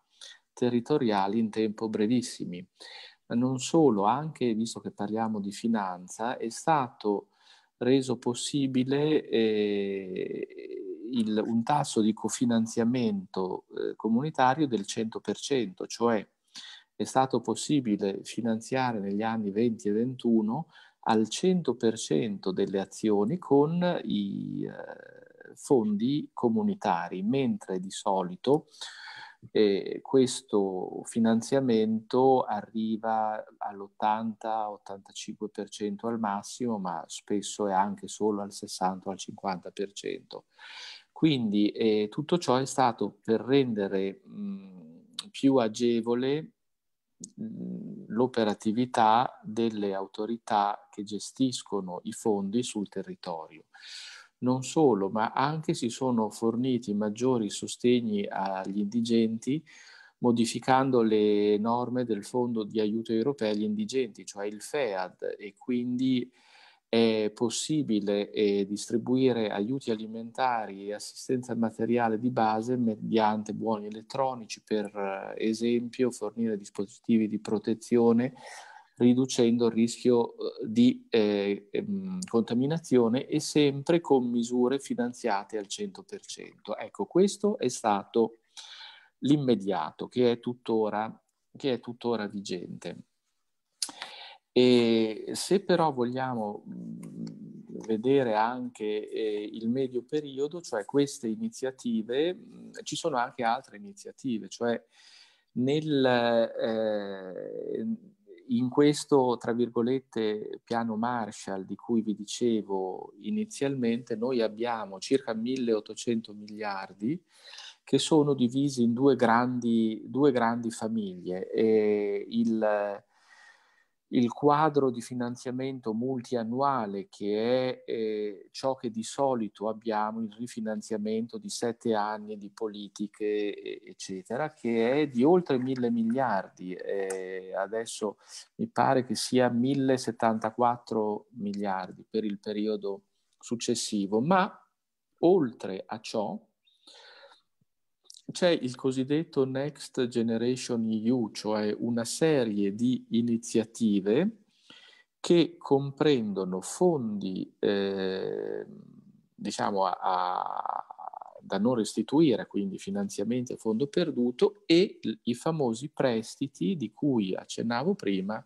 territoriali in tempo brevissimi non solo, anche visto che parliamo di finanza, è stato reso possibile eh, il, un tasso di cofinanziamento eh, comunitario del 100%, cioè è stato possibile finanziare negli anni 20 e 21 al 100% delle azioni con i eh, fondi comunitari, mentre di solito e questo finanziamento arriva all'80-85% al massimo, ma spesso è anche solo al 60-50%. Quindi eh, tutto ciò è stato per rendere mh, più agevole l'operatività delle autorità che gestiscono i fondi sul territorio. Non solo, ma anche si sono forniti maggiori sostegni agli indigenti modificando le norme del Fondo di aiuto europeo agli indigenti, cioè il FEAD, e quindi è possibile eh, distribuire aiuti alimentari e assistenza materiale di base mediante buoni elettronici, per eh, esempio fornire dispositivi di protezione riducendo il rischio eh, di eh, ehm, contaminazione e sempre con misure finanziate al 100%. Ecco, questo è stato l'immediato che è tuttora, che è tuttora vigente. E se però vogliamo mm, vedere anche eh, il medio periodo, cioè queste iniziative, mm, ci sono anche altre iniziative, cioè nel, eh, in questo, tra virgolette, piano Marshall di cui vi dicevo inizialmente, noi abbiamo circa 1800 miliardi che sono divisi in due grandi, due grandi famiglie. Il, il quadro di finanziamento multiannuale che è eh, ciò che di solito abbiamo, il rifinanziamento di sette anni di politiche, eccetera, che è di oltre mille miliardi. Eh, adesso mi pare che sia 1074 miliardi per il periodo successivo, ma oltre a ciò c'è il cosiddetto Next Generation EU, cioè una serie di iniziative che comprendono fondi eh, diciamo a, a, da non restituire, quindi finanziamenti a fondo perduto e i famosi prestiti di cui accennavo prima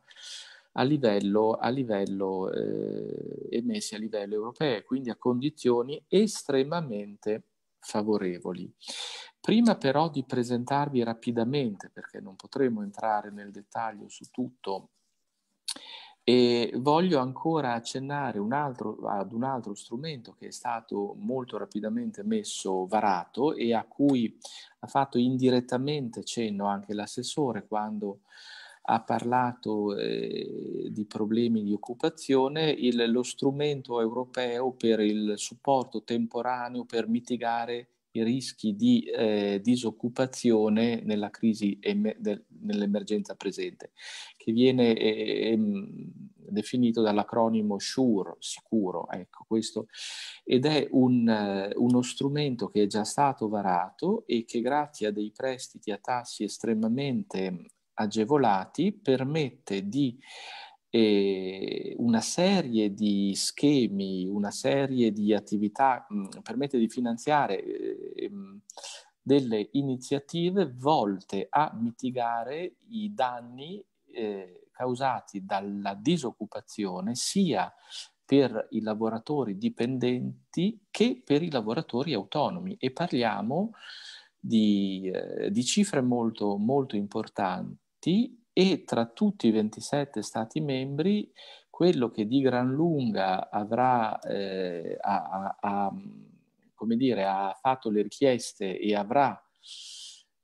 a livello, a livello eh, emessi a livello europeo, quindi a condizioni estremamente favorevoli. Prima però di presentarvi rapidamente, perché non potremo entrare nel dettaglio su tutto, e voglio ancora accennare un altro, ad un altro strumento che è stato molto rapidamente messo varato e a cui ha fatto indirettamente cenno anche l'assessore quando ha parlato eh, di problemi di occupazione, il, lo strumento europeo per il supporto temporaneo per mitigare i rischi di eh, disoccupazione nella crisi em- del, nell'emergenza presente, che viene eh, em, definito dall'acronimo SURE, sicuro, ecco questo, ed è un, eh, uno strumento che è già stato varato e che grazie a dei prestiti a tassi estremamente agevolati permette di eh, una serie di schemi, una serie di attività, mh, mm, permette di finanziare mh, ehm, delle iniziative volte a mitigare i danni eh, causati dalla disoccupazione sia per i lavoratori dipendenti che per i lavoratori autonomi e parliamo di, eh, di cifre molto, molto importanti eletti e tra tutti i 27 Stati membri quello che di gran lunga avrà, eh, ha, ha, come dire, ha fatto le richieste e avrà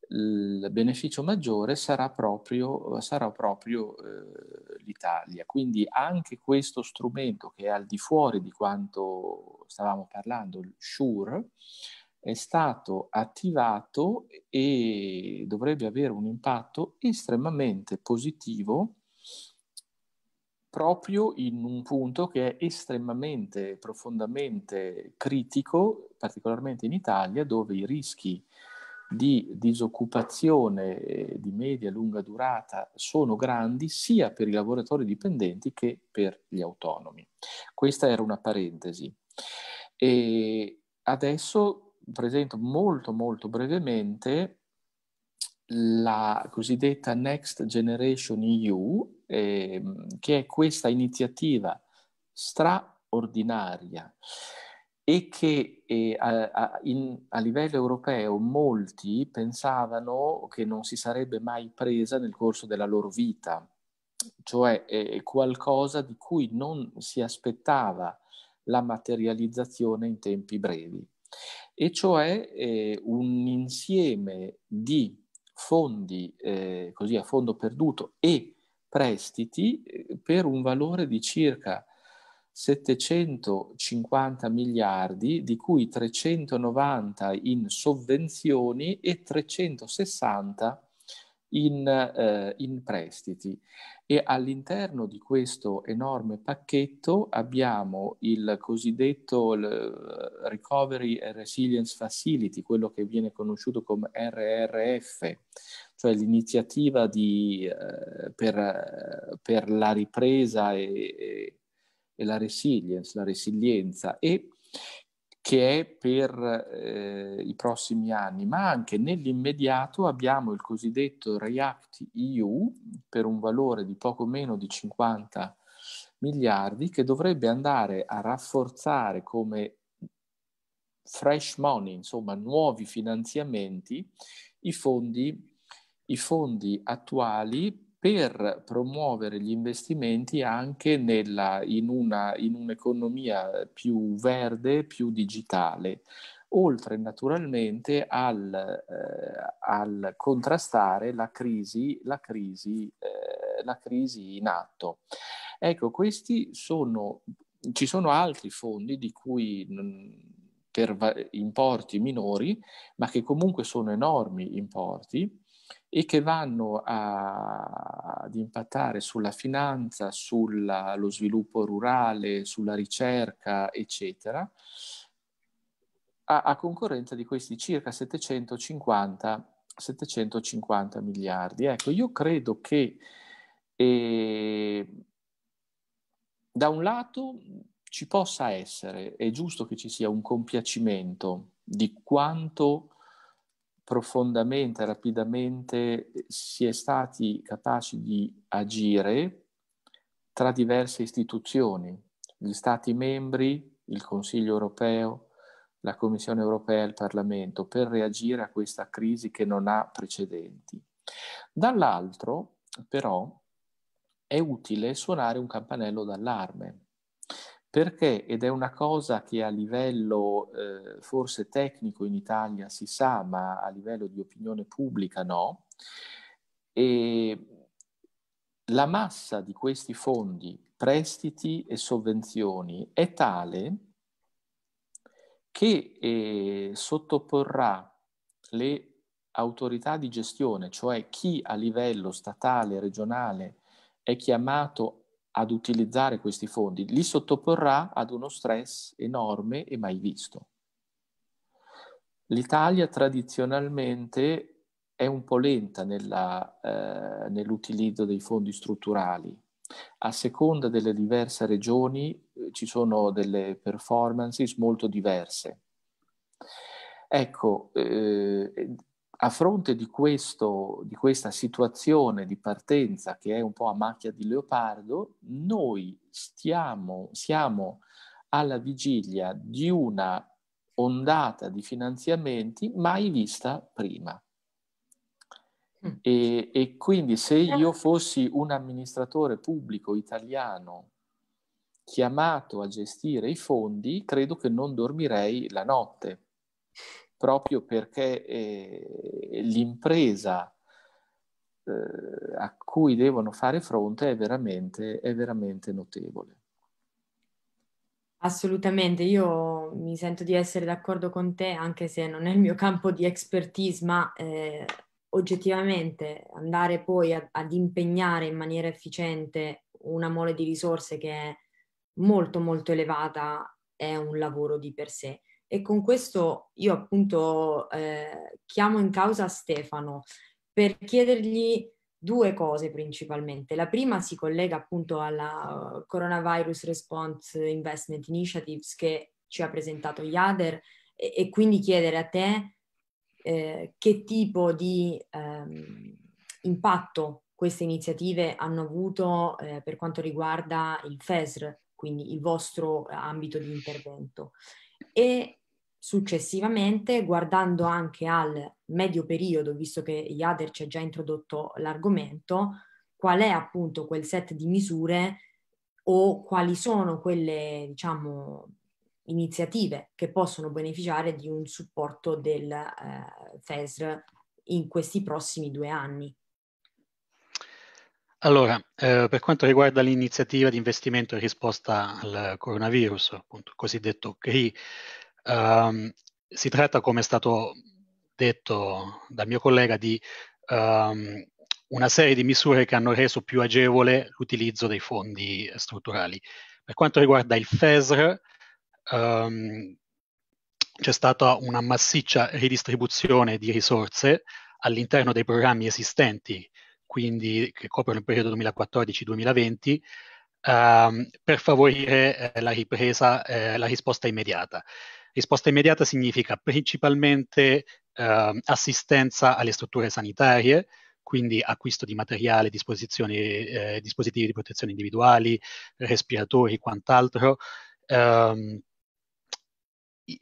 il beneficio maggiore sarà proprio, sarà proprio eh, l'Italia. Quindi anche questo strumento che è al di fuori di quanto stavamo parlando, il SURE, è stato attivato e dovrebbe avere un impatto estremamente positivo proprio in un punto che è estremamente, profondamente critico, particolarmente in Italia, dove i rischi di disoccupazione di media e lunga durata sono grandi sia per i lavoratori dipendenti che per gli autonomi. Questa era una parentesi. E adesso presento molto molto brevemente la cosiddetta Next Generation EU, eh, che è questa iniziativa straordinaria e che eh, a, a, in, a, livello europeo molti pensavano che non si sarebbe mai presa nel corso della loro vita, cioè eh, qualcosa di cui non si aspettava la materializzazione in tempi brevi e cioè eh, un insieme di fondi eh, così a fondo perduto e prestiti eh, per un valore di circa 750 miliardi, di cui 390 in sovvenzioni e 360 in in, eh, in prestiti e all'interno di questo enorme pacchetto abbiamo il cosiddetto eh, Recovery and Resilience Facility, quello che viene conosciuto come RRF, cioè l'iniziativa di, eh, per, per, la ripresa e, e la resilience, la resilienza e che è per eh, i prossimi anni, ma anche nell'immediato abbiamo il cosiddetto React EU per un valore di poco meno di 50 miliardi che dovrebbe andare a rafforzare come fresh money, insomma nuovi finanziamenti, i fondi, i fondi attuali per promuovere gli investimenti anche nella, in, una, in un'economia più verde, più digitale oltre naturalmente al, eh, al contrastare la crisi, la, crisi, eh, la crisi, in atto. Ecco, questi sono, ci sono altri fondi di cui mm, per importi minori, ma che comunque sono enormi importi, e che vanno a, ad impattare sulla finanza, sullo sviluppo rurale, sulla ricerca, eccetera, a, a concorrenza di questi circa 750, 750 miliardi. Ecco, io credo che eh, da un lato ci possa essere, è giusto che ci sia un compiacimento di quanto profondamente, rapidamente, eh, si è stati capaci di agire tra diverse istituzioni, gli Stati membri, il Consiglio europeo, la Commissione europea e il Parlamento, per reagire a questa crisi che non ha precedenti. Dall'altro, però, è utile suonare un campanello d'allarme perché, ed è una cosa che a livello eh, forse tecnico in Italia si sa, ma a livello di opinione pubblica no, e la massa di questi fondi, prestiti e sovvenzioni è tale che eh, sottoporrà le autorità di gestione, cioè chi a livello statale, regionale è chiamato ad utilizzare questi fondi, li sottoporrà ad uno stress enorme e mai visto. L'Italia tradizionalmente è un po' lenta nella, eh, nell'utilizzo dei fondi strutturali. A seconda delle diverse regioni eh, ci sono delle performances molto diverse. Ecco, eh, a fronte di, questo, di questa situazione di partenza che è un po' a macchia di leopardo, noi stiamo, siamo alla vigilia di una ondata di finanziamenti mai vista prima. Mm. E, e quindi se eh. io fossi un amministratore pubblico italiano chiamato a gestire i fondi, credo che non dormirei la notte proprio perché eh, l'impresa eh, a cui devono fare fronte è veramente, è veramente notevole. Assolutamente, io mi sento di essere d'accordo con te, anche se non è il mio campo di expertise, ma eh, oggettivamente andare poi a, ad impegnare in maniera efficiente una mole di risorse che è molto molto elevata è un lavoro di per sé. E con questo io appunto eh, chiamo in causa Stefano per chiedergli due cose principalmente. La prima si collega appunto alla eh, Coronavirus Response Investment Initiatives che ci ha presentato IADER e, e quindi chiedere a te eh, che tipo di ehm, impatto queste iniziative hanno avuto eh, per quanto riguarda il FESR, quindi il vostro ambito di intervento. E Successivamente, guardando anche al medio periodo, visto che Iader ci ha già introdotto l'argomento, qual è appunto quel set di misure o quali sono quelle, diciamo, iniziative che possono beneficiare di un supporto del eh, FESR in questi prossimi due anni. Allora, eh, per quanto riguarda l'iniziativa di investimento in risposta al coronavirus, appunto cosiddetto CRI, Um, si tratta, come è stato detto dal mio collega, di um, una serie di misure che hanno reso più agevole l'utilizzo dei fondi strutturali. Per quanto riguarda il FESR, um, ehm, c'è stata una massiccia ridistribuzione di risorse all'interno dei programmi esistenti, quindi che coprono il periodo 2014-2020, ehm, per favorire eh, la ripresa, eh, la risposta immediata. Risposta immediata significa principalmente eh, assistenza alle strutture sanitarie, quindi acquisto di materiale, eh, dispositivi di protezione individuali, respiratori, quant'altro. Um,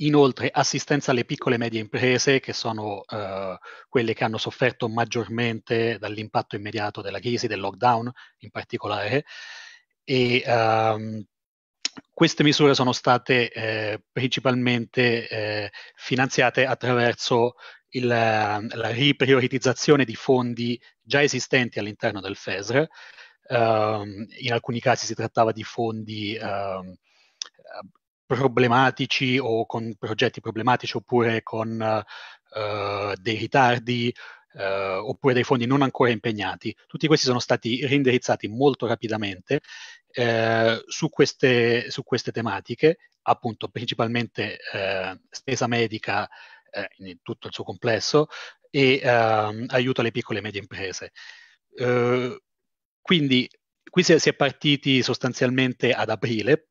Inoltre assistenza alle piccole e medie imprese che sono uh, quelle che hanno sofferto maggiormente dall'impatto immediato della crisi, del lockdown in particolare, e um, queste misure sono state eh, principalmente eh, finanziate attraverso il, la riprioritizzazione di fondi già esistenti all'interno del FESR. Uh, ehm, in alcuni casi si trattava di fondi uh, problematici o con progetti problematici oppure con uh, dei ritardi eh, oppure dei fondi non ancora impegnati. Tutti questi sono stati rindirizzati molto rapidamente eh, su, queste, su, queste, tematiche, appunto principalmente eh, spesa medica eh, in tutto il suo complesso e ehm, aiuto alle piccole e medie imprese. Eh, quindi qui si è, si è partiti sostanzialmente ad aprile,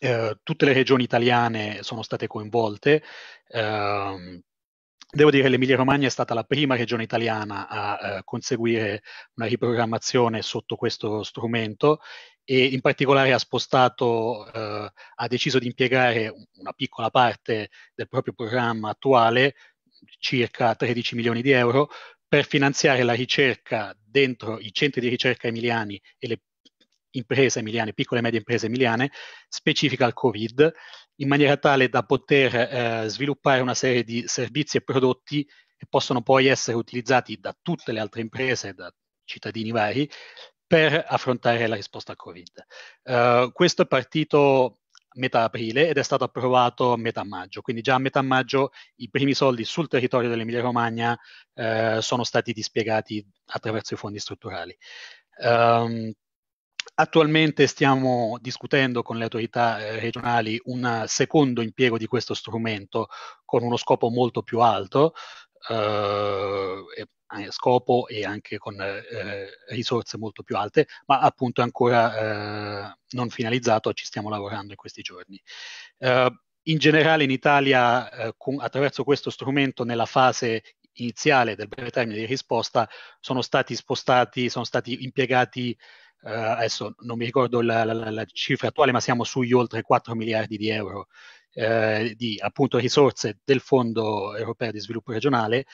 eh, tutte le regioni italiane sono state coinvolte. Eh, devo dire che l'Emilia Romagna è stata la prima regione italiana a eh, conseguire una riprogrammazione sotto questo strumento e in particolare ha spostato, eh, ha deciso di impiegare una piccola parte del proprio programma attuale, circa 13 milioni di euro, per finanziare la ricerca dentro i centri di ricerca emiliani e le imprese emiliane, piccole e medie imprese emiliane, specifica al Covid, in maniera tale da poter eh, sviluppare una serie di servizi e prodotti che possono poi essere utilizzati da tutte le altre imprese, da cittadini vari, per affrontare la risposta al Covid. Uh, questo è partito metà aprile ed è stato approvato metà maggio, quindi già a metà maggio i primi soldi sul territorio dell'Emilia Romagna uh, sono stati dispiegati attraverso i fondi strutturali. Um, attualmente stiamo discutendo con le autorità eh, regionali un secondo impiego di questo strumento con uno scopo molto più alto, eh, eh, scopo e anche con eh, risorse molto più alte, ma appunto è ancora eh, non finalizzato, ci stiamo lavorando in questi giorni. Eh, in generale in Italia eh, con, attraverso questo strumento nella fase iniziale del breve termine di risposta sono stati spostati, sono stati impiegati adesso non mi ricordo la, la, la cifra attuale, ma siamo sugli oltre 4 miliardi di euro eh, di appunto risorse del Fondo Europeo di Sviluppo Regionale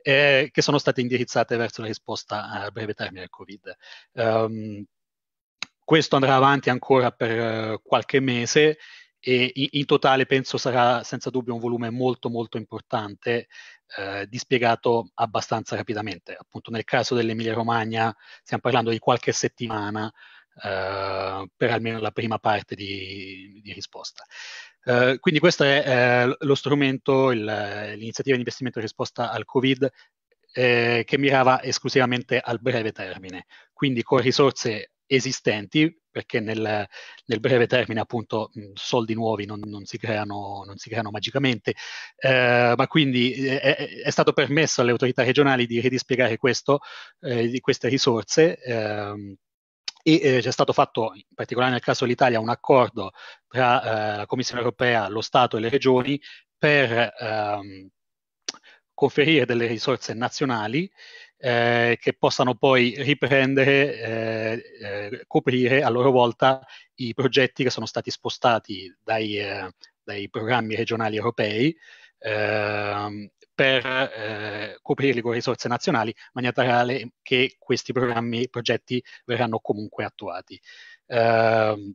eh, che sono state indirizzate verso la risposta a breve termine al Covid. Um, questo andrà avanti ancora per uh, qualche mese e in, in, totale penso sarà senza dubbio un volume molto molto importante eh, dispiegato abbastanza rapidamente. Appunto nel caso dell'Emilia Romagna stiamo parlando di qualche settimana eh, per almeno la prima parte di, di risposta. Eh, quindi questo è eh, lo strumento, il, l'iniziativa di investimento in risposta al Covid eh, che mirava esclusivamente al breve termine, quindi con risorse esistenti, perché nel, nel breve termine appunto soldi nuovi non, non, si, creano, non si creano, magicamente, eh, ma quindi eh, è, è, stato permesso alle autorità regionali di ridispiegare questo, eh, di queste risorse ehm, e eh, c'è stato fatto, in particolare nel caso dell'Italia, un accordo tra eh, la Commissione europea, lo Stato e le regioni per ehm, conferire delle risorse nazionali eh, che possano poi riprendere, eh, eh coprire a loro volta i progetti che sono stati spostati dai, eh, dai programmi regionali europei ehm, per eh, coprirli con risorse nazionali, in maniera tale che questi programmi, e progetti verranno comunque attuati. Eh,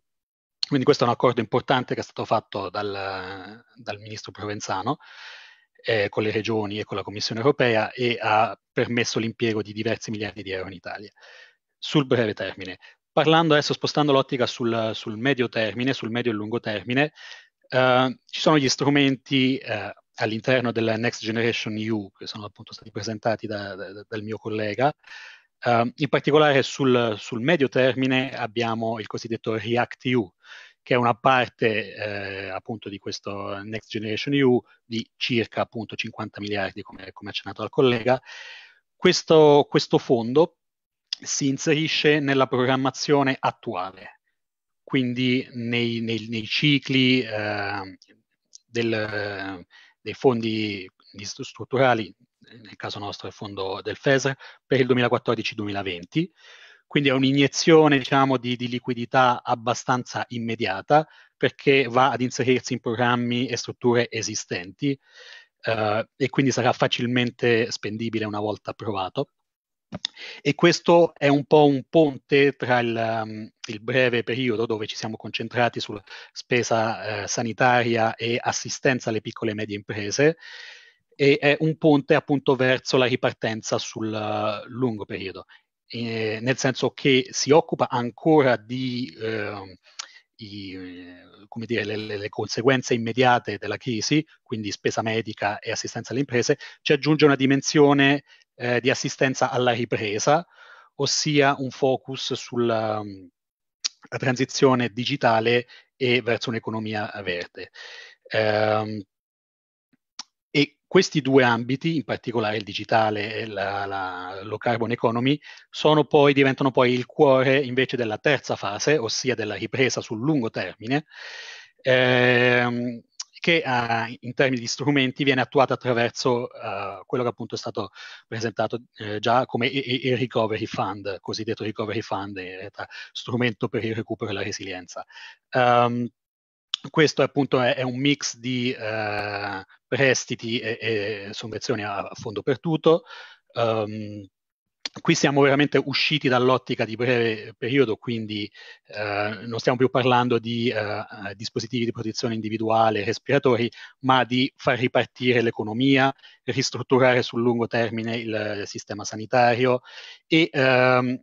quindi questo è un accordo importante che è stato fatto dal, dal ministro Provenzano eh, con le regioni e con la Commissione europea e ha permesso l'impiego di diversi miliardi di euro in Italia sul breve termine. Parlando adesso, spostando l'ottica sul, sul medio termine, sul medio e lungo termine, eh, ci sono gli strumenti eh, all'interno della Next Generation EU, che sono appunto stati presentati da, da, dal mio collega. Uh, in particolare sul, sul, medio termine abbiamo il cosiddetto REACT-EU, che è una parte eh, appunto di questo Next Generation EU di circa appunto 50 miliardi, come, come accennato dal collega. Questo, questo fondo si inserisce nella programmazione attuale, quindi nei, nei, nei cicli eh, del, dei fondi strutturali, nel caso nostro il fondo del FESR, per il 2014-2020. Quindi è un'iniezione diciamo, di, di liquidità abbastanza immediata perché va ad inserirsi in programmi e strutture esistenti Uh, e quindi sarà facilmente spendibile una volta approvato. E questo è un po' un ponte tra il, um, il breve periodo dove ci siamo concentrati sulla spesa eh, sanitaria e assistenza alle piccole e medie imprese e è un ponte appunto verso la ripartenza sul uh, lungo periodo, eh, nel senso che si occupa ancora di... Eh, i, come dire, le, le, conseguenze immediate della crisi, quindi spesa medica e assistenza alle imprese, ci aggiunge una dimensione eh, di assistenza alla ripresa, ossia un focus sulla um, transizione digitale e verso un'economia verde. Um, e questi due ambiti, in particolare il digitale e la, la, lo carbon economy, poi, diventano poi il cuore invece della terza fase, ossia della ripresa sul lungo termine, ehm, che uh, in termini di strumenti viene attuata attraverso uh, quello che appunto è stato presentato eh, già come il recovery fund, cosiddetto recovery fund, in realtà strumento per il recupero e la resilienza. Um, questo appunto è, è, un mix di eh, prestiti e, e sovvenzioni a fondo perduto. Um, qui siamo veramente usciti dall'ottica di breve periodo, quindi eh, non stiamo più parlando di eh, dispositivi di protezione individuale, respiratori, ma di far ripartire l'economia, ristrutturare sul lungo termine il sistema sanitario e ehm,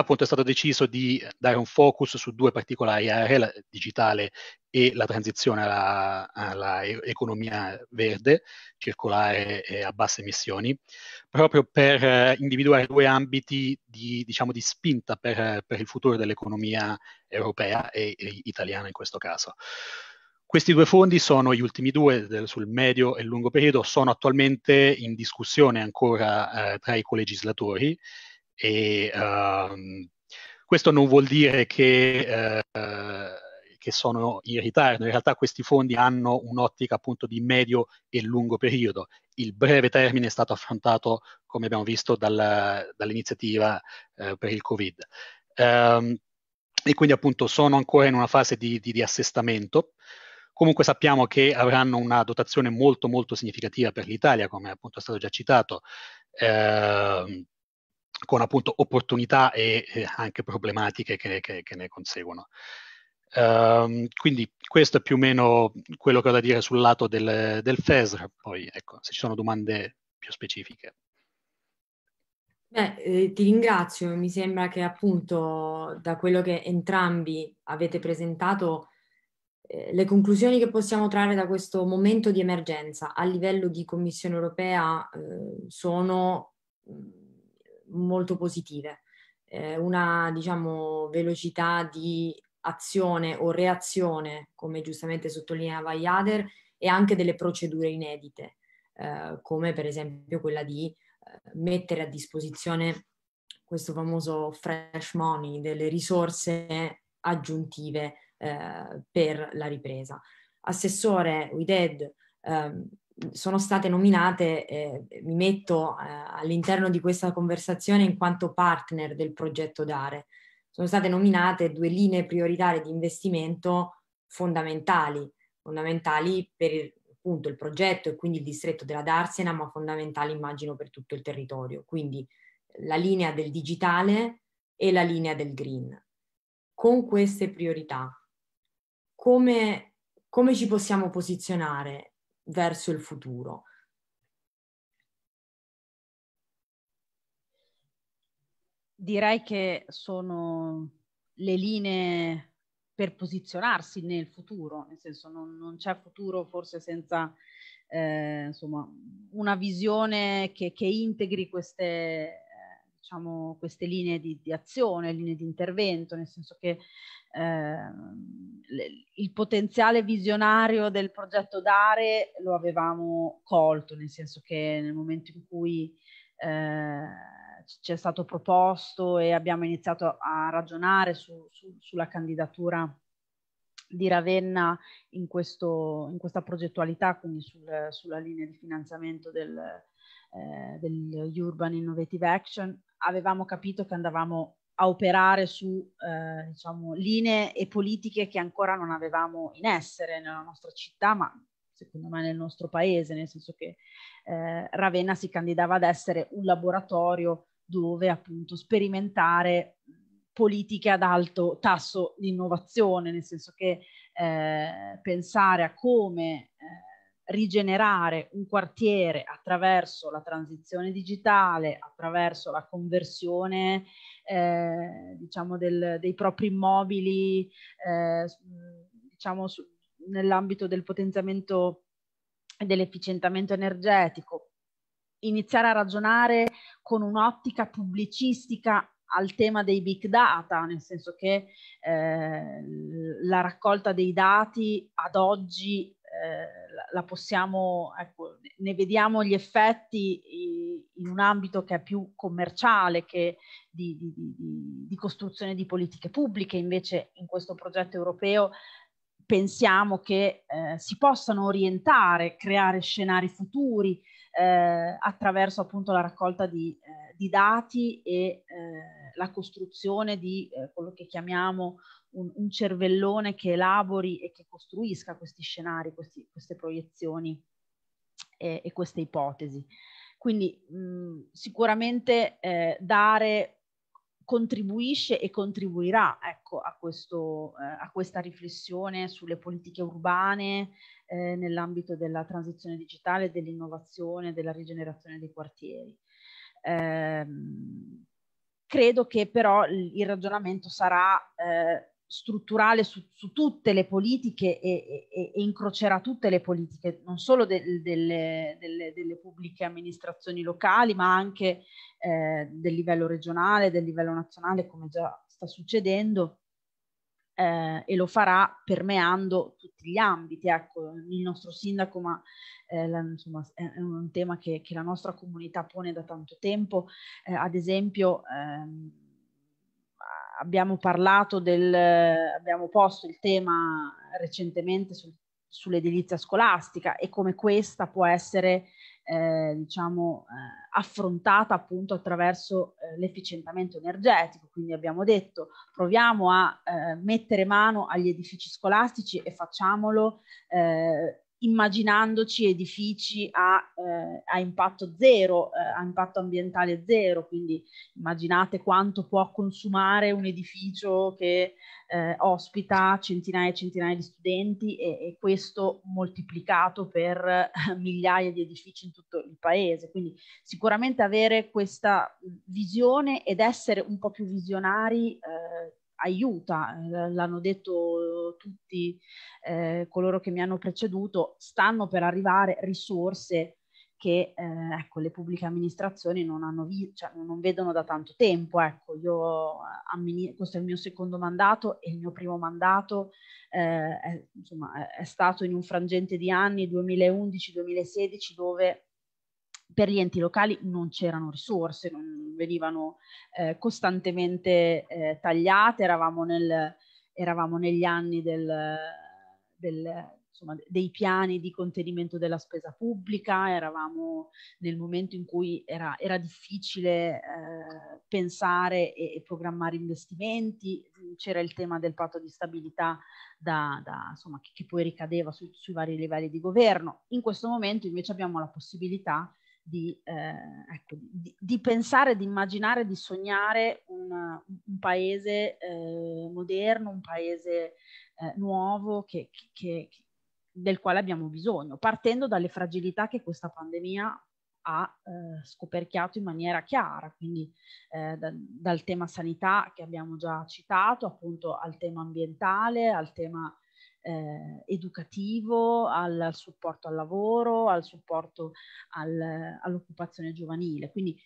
appunto è stato deciso di dare un focus su due particolari aree, la digitale e la transizione all'economia verde, circolare e a basse emissioni, proprio per eh, individuare due ambiti di, diciamo, di spinta per, per, il futuro dell'economia europea e, e italiana in questo caso. Questi due fondi sono gli ultimi due del, sul medio e lungo periodo, sono attualmente in discussione ancora eh, tra i colegislatori e uh, questo non vuol dire che, uh, che, sono in ritardo, in realtà questi fondi hanno un'ottica appunto di medio e lungo periodo, il breve termine è stato affrontato come abbiamo visto dal, dall'iniziativa uh, per il Covid. Um, e quindi appunto sono ancora in una fase di, di, di assestamento, Comunque sappiamo che avranno una dotazione molto molto significativa per l'Italia, come appunto è stato già citato. Eh, con appunto opportunità e, e anche problematiche che, che, che ne conseguono. Um, quindi questo è più o meno quello che ho da dire sul lato del, del FESR, poi ecco, se ci sono domande più specifiche. Beh, eh, ti ringrazio, mi sembra che appunto da quello che entrambi avete presentato eh, le conclusioni che possiamo trarre da questo momento di emergenza a livello di Commissione europea eh, sono mm, molto positive. Eh, una diciamo, velocità di azione o reazione, come giustamente sottolineava Iader, e anche delle procedure inedite, eh, come per esempio quella di eh, mettere a disposizione questo famoso fresh money, delle risorse aggiuntive eh, per la ripresa. Assessore eh, sono state nominate, eh, mi metto eh, all'interno di questa conversazione in quanto partner del progetto Dare. Sono state nominate due linee prioritarie di investimento fondamentali, fondamentali per il, appunto, il progetto e quindi il distretto della Darsena, ma fondamentali immagino per tutto il territorio. Quindi la linea del digitale e la linea del green. Con queste priorità, come, come ci possiamo posizionare verso il futuro. Direi che sono le linee per posizionarsi nel futuro, nel senso non, non c'è futuro forse senza eh, insomma, una visione che, che integri queste, diciamo, queste linee di, di, azione, linee di intervento, nel senso che eh, il potenziale visionario del progetto Dare lo avevamo colto, nel senso che nel momento in cui eh, ci è stato proposto e abbiamo iniziato a ragionare su, su, sulla candidatura di Ravenna in, questo, in questa progettualità, quindi sul, sulla linea di finanziamento del, eh, dell'Urban Innovative Action, avevamo capito che andavamo a operare su eh, diciamo, linee e politiche che ancora non avevamo in essere nella nostra città, ma secondo me nel nostro paese, nel senso che eh, Ravenna si candidava ad essere un laboratorio dove appunto sperimentare politiche ad alto tasso di innovazione, nel senso che eh, pensare a come eh, rigenerare un quartiere attraverso la transizione digitale, attraverso la conversione eh, diciamo del, dei propri immobili eh, diciamo su, nell'ambito del potenziamento e dell'efficientamento energetico, iniziare a ragionare con un'ottica pubblicistica al tema dei big data, nel senso che eh, la raccolta dei dati ad oggi eh, la possiamo, ecco, ne vediamo gli effetti in un ambito che è più commerciale che di, di, di, di costruzione di politiche pubbliche, invece in questo progetto europeo pensiamo che eh, si possano orientare, creare scenari futuri eh, attraverso appunto la raccolta di, eh, di dati e eh, la costruzione di eh, quello che chiamiamo un, un cervellone che elabori e che costruisca questi scenari, questi, queste proiezioni e, e, queste ipotesi. Quindi mh, mm, sicuramente eh, dare contribuisce e contribuirà ecco, a, questo, eh, a, questa riflessione sulle politiche urbane eh, nell'ambito della transizione digitale, dell'innovazione, della rigenerazione dei quartieri. Eh, credo che però il ragionamento sarà eh, strutturale su, su, tutte le politiche e, e, e, incrocerà tutte le politiche, non solo de, delle, delle, delle, pubbliche amministrazioni locali, ma anche eh, del livello regionale, del livello nazionale, come già sta succedendo, eh, e lo farà permeando tutti gli ambiti. Ecco, il nostro sindaco, ma eh, la, insomma, è un tema che, che, la nostra comunità pone da tanto tempo, eh, ad esempio... Ehm, abbiamo parlato del, abbiamo posto il tema recentemente sul, sull'edilizia scolastica e come questa può essere eh, diciamo, eh, affrontata appunto attraverso eh, l'efficientamento energetico. Quindi abbiamo detto proviamo a eh, mettere mano agli edifici scolastici e facciamolo Eh, immaginandoci edifici a, eh, a impatto zero, eh, a impatto ambientale zero, quindi immaginate quanto può consumare un edificio che eh, ospita centinaia e centinaia di studenti e, e questo moltiplicato per eh, migliaia di edifici in tutto il paese. Quindi sicuramente avere questa mm, visione ed essere un po' più visionari eh, aiuta, eh, l'hanno detto tutti eh, coloro che mi hanno preceduto, stanno per arrivare risorse che eh, ecco, le pubbliche amministrazioni non, hanno vi- cioè, non vedono da tanto tempo. Ecco, io, eh, ammin- questo è il mio secondo mandato e il mio primo mandato eh, è, insomma, è stato in un frangente di anni 2011-2016 dove per gli enti locali non c'erano risorse, non venivano eh, costantemente eh, tagliate, eravamo, nel, eravamo, negli anni del, del, insomma, dei piani di contenimento della spesa pubblica, eravamo nel momento in cui era, era difficile eh, pensare e, e, programmare investimenti, c'era il tema del patto di stabilità da, da, insomma, che, che, poi ricadeva su, sui vari livelli di governo. In questo momento invece abbiamo la possibilità di, eh, ecco, di, di, pensare, di immaginare, di sognare una, un, paese eh, moderno, un paese eh, nuovo che, che, del quale abbiamo bisogno, partendo dalle fragilità che questa pandemia ha eh, scoperchiato in maniera chiara, quindi eh, da, dal tema sanità che abbiamo già citato, appunto al tema ambientale, al tema eh, educativo, al, supporto al lavoro, al supporto al, all'occupazione giovanile. Quindi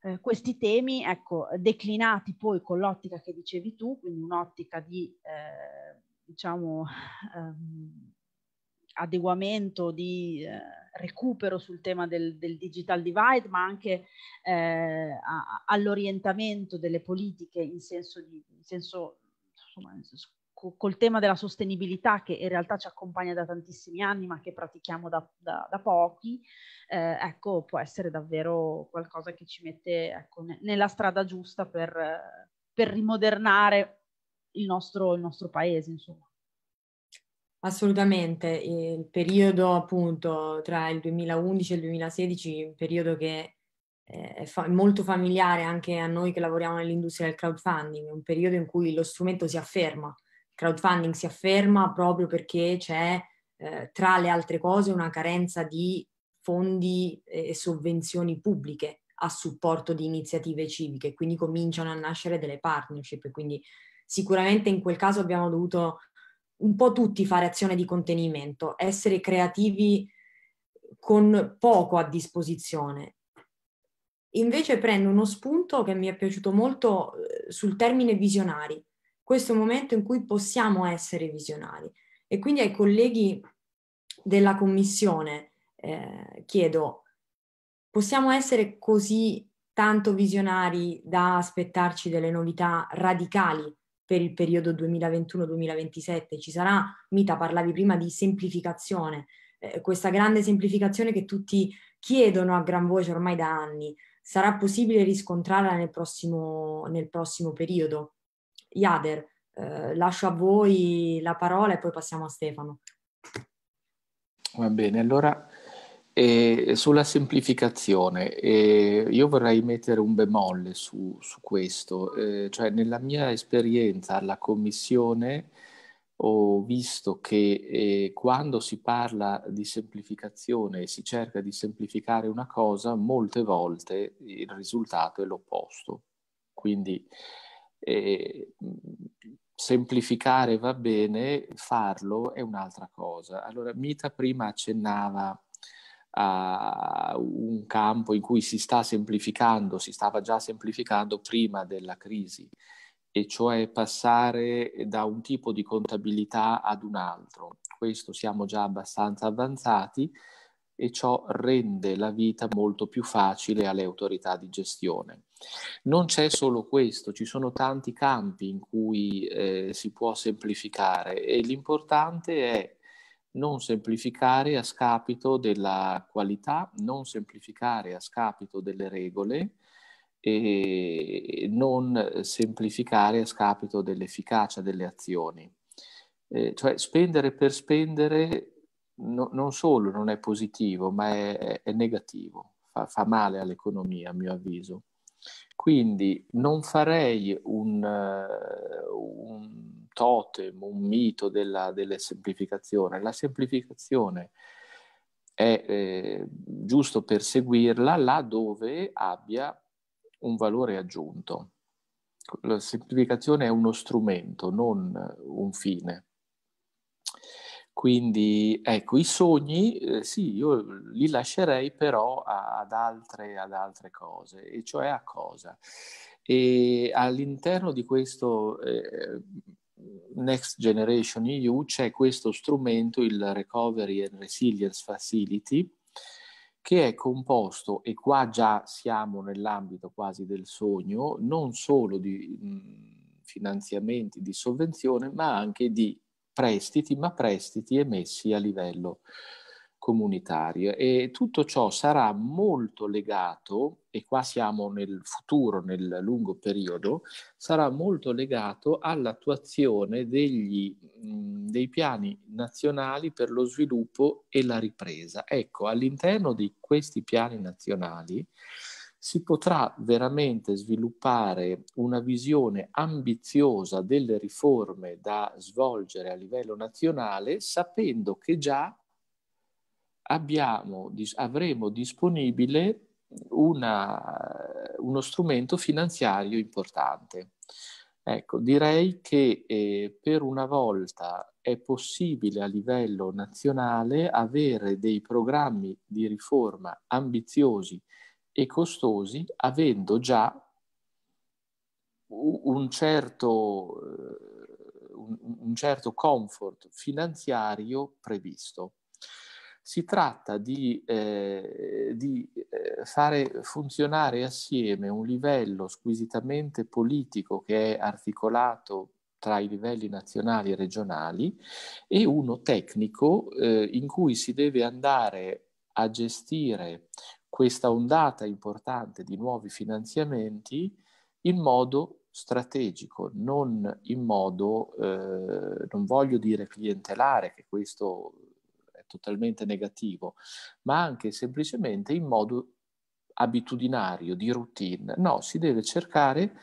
eh, questi temi, ecco, declinati poi con l'ottica che dicevi tu, quindi un'ottica di, eh, diciamo, <laughs> ehm, adeguamento, di eh, recupero sul tema del, del, digital divide, ma anche eh, a, all'orientamento delle politiche in senso, di, in senso insomma, col tema della sostenibilità che in realtà ci accompagna da tantissimi anni ma che pratichiamo da, da, da pochi, eh, ecco, può essere davvero qualcosa che ci mette ecco, ne, nella strada giusta per, per rimodernare il nostro, il nostro paese, insomma. Assolutamente, il periodo appunto tra il 2011 e il 2016, un periodo che eh, è fa- molto familiare anche a noi che lavoriamo nell'industria del crowdfunding, un periodo in cui lo strumento si afferma, crowdfunding si afferma proprio perché c'è eh, tra le altre cose una carenza di fondi e sovvenzioni pubbliche a supporto di iniziative civiche, quindi cominciano a nascere delle partnership quindi sicuramente in quel caso abbiamo dovuto un po' tutti fare azione di contenimento, essere creativi con poco a disposizione. Invece prendo uno spunto che mi è piaciuto molto eh, sul termine visionari, questo è un momento in cui possiamo essere visionari. E quindi ai colleghi della commissione eh, chiedo, possiamo essere così tanto visionari da aspettarci delle novità radicali per il periodo 2021-2027? Ci sarà, Mita, parlavi prima di semplificazione, eh, questa grande semplificazione che tutti chiedono a gran voce ormai da anni. Sarà possibile riscontrarla nel prossimo, nel prossimo periodo? Iader, eh, lascio a voi la parola e poi passiamo a Stefano. Va bene, allora eh, sulla semplificazione, eh, io vorrei mettere un bemolle su, su questo, eh, cioè nella mia esperienza alla Commissione ho visto che eh, quando si parla di semplificazione e si cerca di semplificare una cosa, molte volte il risultato è l'opposto. Quindi e, semplificare va bene, farlo è un'altra cosa. Allora, Mita prima accennava a un campo in cui si sta semplificando, si stava già semplificando prima della crisi, e cioè passare da un tipo di contabilità ad un altro. Questo siamo già abbastanza avanzati e ciò rende la vita molto più facile alle autorità di gestione. Non c'è solo questo, ci sono tanti campi in cui eh, si può semplificare e l'importante è non semplificare a scapito della qualità, non semplificare a scapito delle regole e non semplificare a scapito dell'efficacia delle azioni. Eh, cioè spendere per spendere no, non solo non è positivo, ma è, è negativo, fa, fa, male all'economia a mio avviso. Quindi non farei un, eh, un totem, un mito della, della semplificazione. La semplificazione è eh, giusto perseguirla là dove abbia un valore aggiunto. La semplificazione è uno strumento, non un fine. Quindi ecco, i sogni, eh, sì, io li lascerei però a, ad, altre, ad altre cose, e cioè a cosa? E all'interno di questo eh, Next Generation EU c'è questo strumento, il Recovery and Resilience Facility, che è composto, e qua già siamo nell'ambito quasi del sogno, non solo di mh, mm, finanziamenti, di sovvenzione, ma anche di prestiti, ma prestiti emessi a livello comunitario. E tutto ciò sarà molto legato, e qua siamo nel futuro, nel lungo periodo, sarà molto legato all'attuazione degli, mh, dei piani nazionali per lo sviluppo e la ripresa. Ecco, all'interno di questi piani nazionali si potrà veramente sviluppare una visione ambiziosa delle riforme da svolgere a livello nazionale sapendo che già abbiamo, avremo disponibile una, uno strumento finanziario importante. Ecco, direi che eh, per una volta è possibile a livello nazionale avere dei programmi di riforma ambiziosi e costosi avendo già un certo, eh, un certo comfort finanziario previsto. Si tratta di, eh, di eh, fare funzionare assieme un livello squisitamente politico che è articolato tra i livelli nazionali e regionali e uno tecnico eh, in cui si deve andare a gestire questa ondata importante di nuovi finanziamenti in modo strategico, non in modo, eh, non voglio dire clientelare, che questo è totalmente negativo, ma anche semplicemente in modo abitudinario, di routine. No, si deve cercare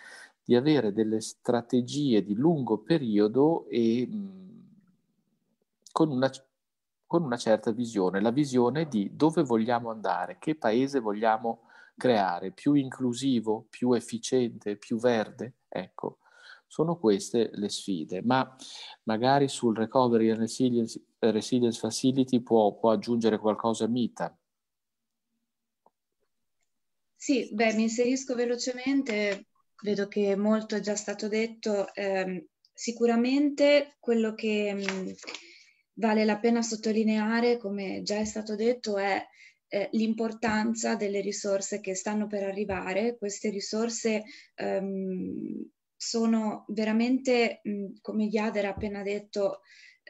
di avere delle strategie di lungo periodo e mh, mm, con una con una certa visione, la visione di dove vogliamo andare, che paese vogliamo creare, più inclusivo, più efficiente, più verde. Ecco, sono queste le sfide, ma magari sul Recovery and Resilience, Resilience Facility può, può aggiungere qualcosa Mita. Sì, beh, mi inserisco velocemente, vedo che molto è già stato detto. Eh, sicuramente quello che... Mh, vale la pena sottolineare, come già è stato detto, è eh, l'importanza delle risorse che stanno per arrivare. Queste risorse ehm, sono veramente, mh, come Iader ha appena detto,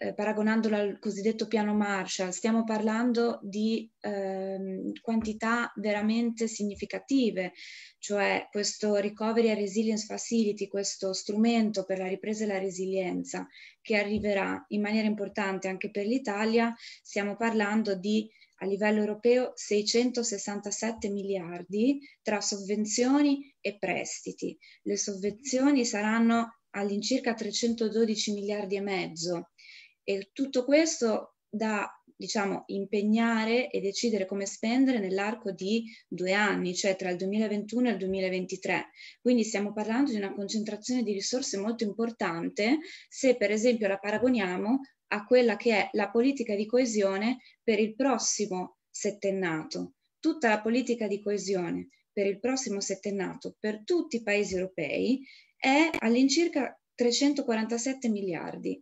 eh, paragonandolo al cosiddetto piano Marshall, stiamo parlando di ehm, quantità veramente significative, cioè questo Recovery and Resilience Facility, questo strumento per la ripresa e la resilienza che arriverà in maniera importante anche per l'Italia, stiamo parlando di a livello europeo 667 miliardi tra sovvenzioni e prestiti. Le sovvenzioni saranno all'incirca 312 miliardi e mezzo e tutto questo da diciamo, impegnare e decidere come spendere nell'arco di due anni, cioè tra il 2021 e il 2023. Quindi stiamo parlando di una concentrazione di risorse molto importante se per esempio la paragoniamo a quella che è la politica di coesione per il prossimo settennato. Tutta la politica di coesione per il prossimo settennato per tutti i paesi europei è all'incirca 347 miliardi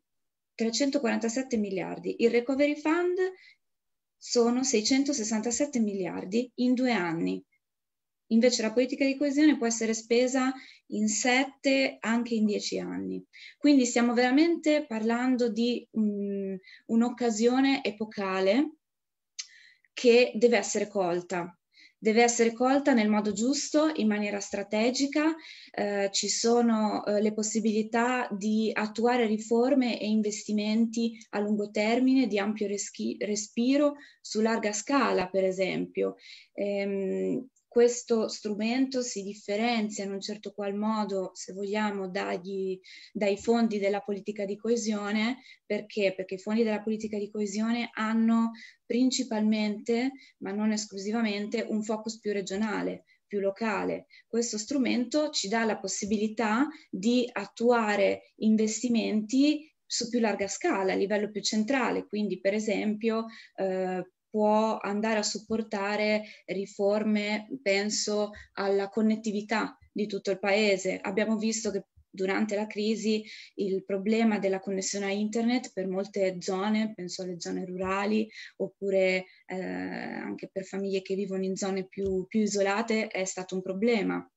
347 miliardi, il recovery fund sono 667 miliardi in due anni. Invece la politica di coesione può essere spesa in sette, anche in dieci anni. Quindi stiamo veramente parlando di um, un'occasione epocale che deve essere colta deve essere colta nel modo giusto, in maniera strategica, eh, ci sono eh, le possibilità di attuare riforme e investimenti a lungo termine di ampio reschi- respiro su larga scala, per esempio. Ehm, questo strumento si differenzia in un certo qual modo, se vogliamo, dagli, dai fondi della politica di coesione, perché? Perché i fondi della politica di coesione hanno principalmente, ma non esclusivamente, un focus più regionale, più locale. Questo strumento ci dà la possibilità di attuare investimenti su più larga scala, a livello più centrale, quindi per esempio eh, può andare a supportare riforme, penso alla connettività di tutto il paese. Abbiamo visto che durante la crisi il problema della connessione a internet per molte zone, penso alle zone rurali oppure eh, anche per famiglie che vivono in zone più, più isolate, è stato un problema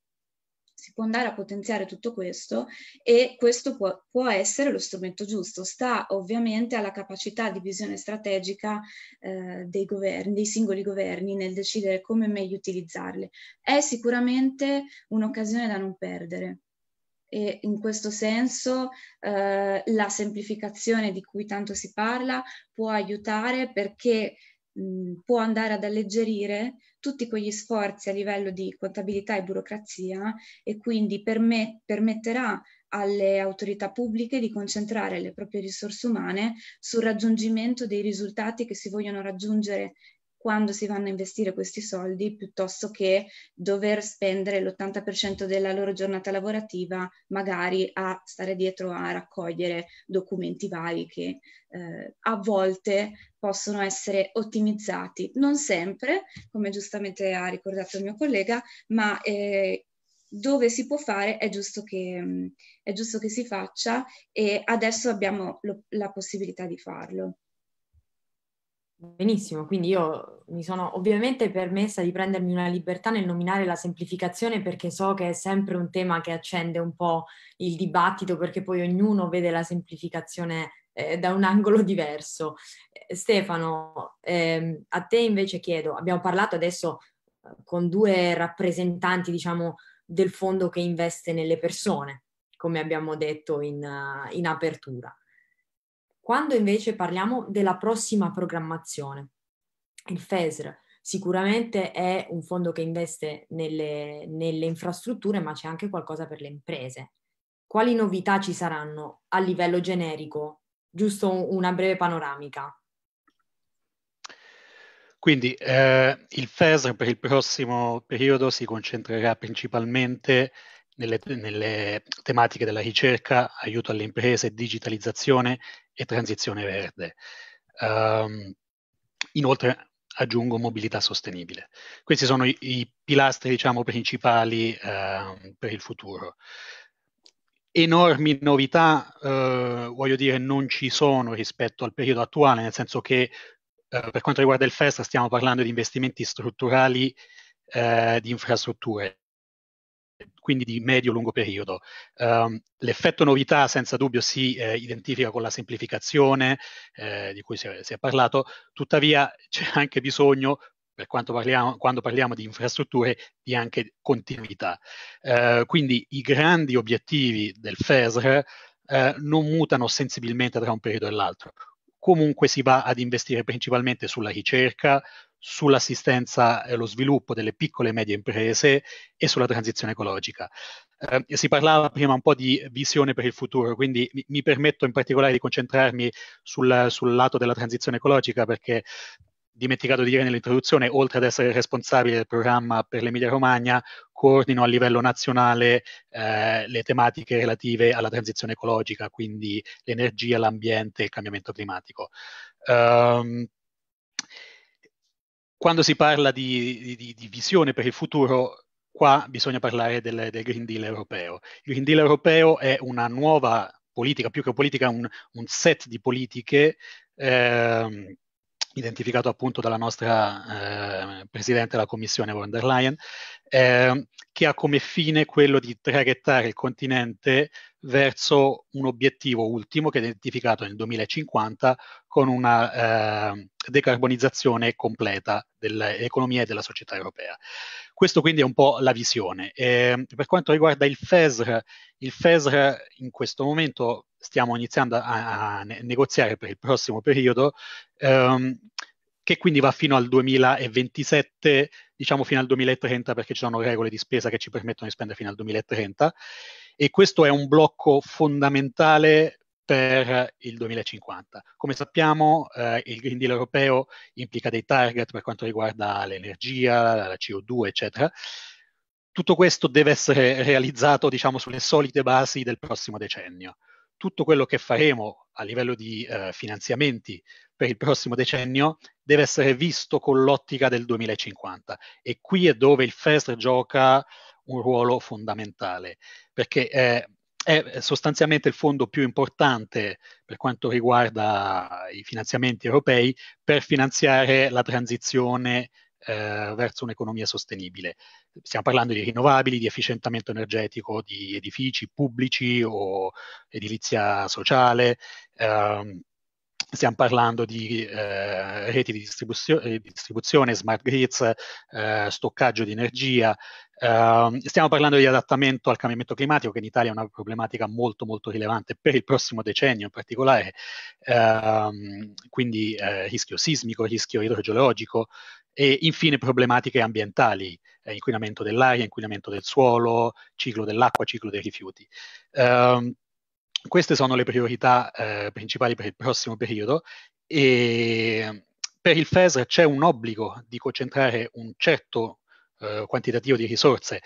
si può andare a potenziare tutto questo e questo può, può essere lo strumento giusto. Sta ovviamente alla capacità di visione strategica eh, dei governi, dei singoli governi nel decidere come meglio utilizzarle. È sicuramente un'occasione da non perdere. E in questo senso eh, la semplificazione di cui tanto si parla può aiutare perché Mm, può andare ad alleggerire tutti quegli sforzi a livello di contabilità e burocrazia e quindi permet- permetterà alle autorità pubbliche di concentrare le proprie risorse umane sul raggiungimento dei risultati che si vogliono raggiungere quando si vanno a investire questi soldi piuttosto che dover spendere l'80% della loro giornata lavorativa magari a stare dietro a raccogliere documenti vari che eh, a volte possono essere ottimizzati, non sempre, come giustamente ha ricordato il mio collega, ma eh, dove si può fare è giusto che, è giusto che si faccia e adesso abbiamo lo, la possibilità di farlo. Benissimo, quindi io mi sono ovviamente permessa di prendermi una libertà nel nominare la semplificazione perché so che è sempre un tema che accende un po' il dibattito perché poi ognuno vede la semplificazione eh, da un <laughs> angolo diverso. Eh, Stefano, eh, a te invece chiedo, abbiamo parlato adesso eh, con due rappresentanti diciamo del fondo che investe nelle persone, come abbiamo detto in, eh, in apertura quando invece parliamo della prossima programmazione, il FESR sicuramente è un fondo che investe nelle, nelle infrastrutture, ma c'è anche qualcosa per le imprese. Quali novità ci saranno a livello generico? Giusto una breve panoramica. Quindi eh, il FESR per il prossimo periodo si concentrerà principalmente nelle, nelle tematiche della ricerca, aiuto alle imprese, digitalizzazione e transizione verde. Um, inoltre aggiungo mobilità sostenibile. Questi sono i, i pilastri diciamo, principali uh, per il futuro. Enormi novità, uh, voglio dire, non ci sono rispetto al periodo attuale, nel senso che uh, per quanto riguarda il FESTA stiamo parlando di investimenti strutturali eh, di infrastrutture, quindi di medio-lungo periodo. Um, l'effetto novità senza dubbio si eh, identifica con la semplificazione eh, di cui si è, si è parlato, tuttavia c'è anche bisogno per quanto parliamo, quando parliamo di infrastrutture, di anche continuità. Eh, quindi i grandi obiettivi del FESR eh, non mutano sensibilmente tra un periodo e l'altro comunque si va ad investire principalmente sulla ricerca, sull'assistenza e eh, lo sviluppo delle piccole e medie imprese e sulla transizione ecologica. Eh, si parlava prima un po' di visione per il futuro, quindi mi, mi permetto in particolare di concentrarmi sul, sul, lato della transizione ecologica perché dimenticato di dire nell'introduzione, oltre ad essere responsabile del programma per l'Emilia Romagna, coordino a livello nazionale eh, le tematiche relative alla transizione ecologica, quindi l'energia, l'ambiente e il cambiamento climatico. Um, quando si parla di, di, di, visione per il futuro, qua bisogna parlare del, del Green Deal europeo. Il Green Deal europeo è una nuova politica, più che politica, un, un set di politiche. Ehm, identificato appunto dalla nostra eh, Presidente della Commissione von der Leyen, eh, che ha come fine quello di traghettare il continente verso un obiettivo ultimo che è identificato nel 2050 con una eh, decarbonizzazione completa dell'economia e della società europea. Questo quindi è un po' la visione. Ehm, per quanto riguarda il FESR, il FESR in questo momento stiamo iniziando a, a negoziare per il prossimo periodo, ehm, che quindi va fino al 2027, diciamo fino al 2030, perché ci sono regole di spesa che ci permettono di spendere fino al 2030, e questo è un blocco fondamentale per il 2050. Come sappiamo, eh, il Green Deal europeo implica dei target per quanto riguarda l'energia, la CO2, eccetera. Tutto questo deve essere realizzato, diciamo, sulle solite basi del prossimo decennio tutto quello che faremo a livello di eh, finanziamenti per il prossimo decennio deve essere visto con l'ottica del 2050 e qui è dove il FESR gioca un ruolo fondamentale perché è, è sostanzialmente il fondo più importante per quanto riguarda i finanziamenti europei per finanziare la transizione eh, verso un'economia sostenibile. Stiamo parlando di rinnovabili, di efficientamento energetico di edifici pubblici o edilizia sociale. Ehm, stiamo parlando di eh, reti di distribuzione, eh, distribuzione smart grids, eh, stoccaggio di energia, eh, stiamo parlando di adattamento al cambiamento climatico che in Italia è una problematica molto molto rilevante per il prossimo decennio in particolare, ehm, quindi eh, rischio sismico, rischio idrogeologico, e infine problematiche ambientali, eh, inquinamento dell'aria, inquinamento del suolo, ciclo dell'acqua, ciclo dei rifiuti. Um, queste sono le priorità eh, principali per il prossimo periodo e per il FESR c'è un obbligo di concentrare un certo eh, quantitativo di risorse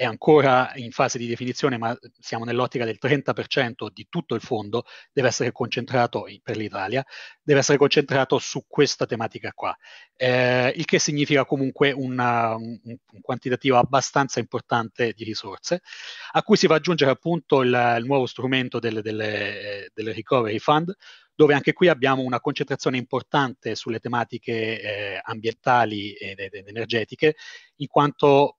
è ancora in fase di definizione, ma siamo nell'ottica del 30% di tutto il fondo, deve essere concentrato per l'Italia, deve essere concentrato su questa tematica qua, eh, il che significa comunque una, un, un, quantitativo abbastanza importante di risorse, a cui si va ad aggiungere appunto il, il nuovo strumento del, delle, eh, del Recovery Fund, dove anche qui abbiamo una concentrazione importante sulle tematiche eh, ambientali ed, ed energetiche, in quanto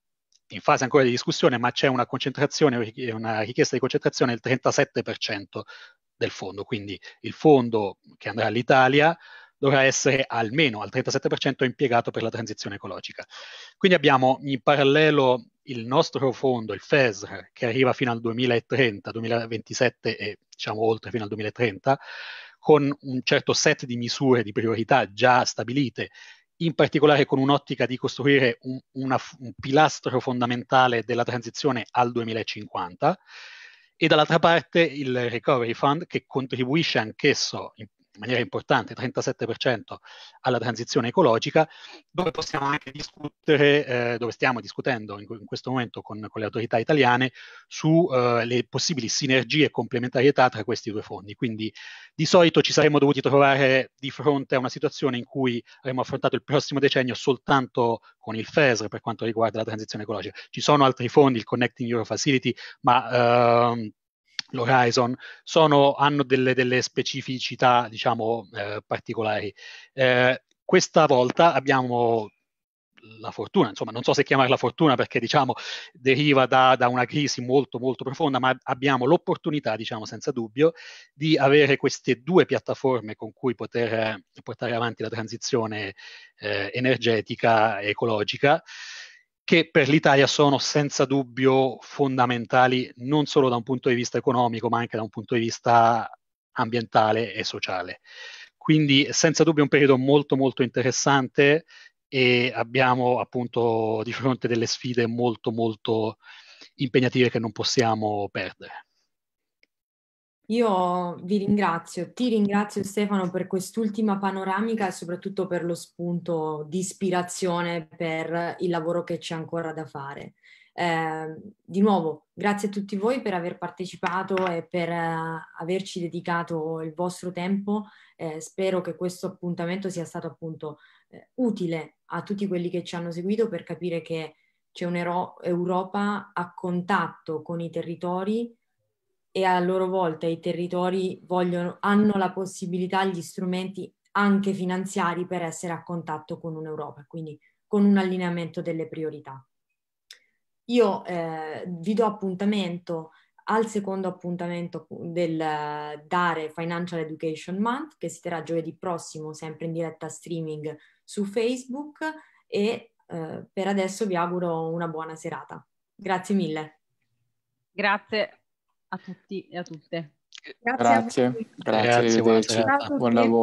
in fase ancora di discussione, ma c'è una, una richiesta di concentrazione del 37% del fondo, quindi il fondo che andrà all'Italia dovrà essere almeno al 37% impiegato per la transizione ecologica. Quindi abbiamo in parallelo il nostro fondo, il FESR, che arriva fino al 2030, 2027 e diciamo oltre fino al 2030, con un certo set di misure, di priorità già stabilite in particolare con un'ottica di costruire un, una, un pilastro fondamentale della transizione al 2050 e dall'altra parte il Recovery Fund che contribuisce anch'esso in in maniera importante, 37% alla transizione ecologica, dove possiamo anche discutere, eh, dove stiamo discutendo in, in questo momento con, con, le autorità italiane sulle eh, possibili sinergie e complementarietà tra questi due fondi. Quindi di solito ci saremmo dovuti trovare di fronte a una situazione in cui avremmo affrontato il prossimo decennio soltanto con il FESR per quanto riguarda la transizione ecologica. Ci sono altri fondi, il Connecting Euro Facility, ma... Ehm, l'Horizon sono, hanno delle, delle specificità, diciamo, eh, particolari. Eh, questa volta abbiamo la fortuna, insomma, non so se chiamarla fortuna perché diciamo deriva da, da una crisi molto molto profonda, ma abbiamo l'opportunità, diciamo senza dubbio, di avere queste due piattaforme con cui poter portare avanti la transizione eh, energetica e ecologica che per l'Italia sono senza dubbio fondamentali non solo da un punto di vista economico, ma anche da un punto di vista ambientale e sociale. Quindi senza dubbio è un periodo molto molto interessante e abbiamo appunto di fronte delle sfide molto molto impegnative che non possiamo perdere. Io vi ringrazio, ti ringrazio Stefano per quest'ultima panoramica e soprattutto per lo spunto di ispirazione per il lavoro che c'è ancora da fare. Eh, di nuovo, grazie a tutti voi per aver partecipato e per eh, averci dedicato il vostro tempo. Eh, spero che questo appuntamento sia stato appunto eh, utile a tutti quelli che ci hanno seguito per capire che c'è un'Europa a contatto con i territori e a loro volta i territori vogliono, hanno la possibilità, gli strumenti anche finanziari per essere a contatto con un'Europa, quindi con un allineamento delle priorità. Io eh, vi do appuntamento al secondo appuntamento del Dare Financial Education Month che si terrà giovedì prossimo sempre in diretta streaming su Facebook e eh, per adesso vi auguro una buona serata. Grazie mille. Grazie a tutti e a tutte. Grazie, grazie, a grazie, grazie buon lavoro.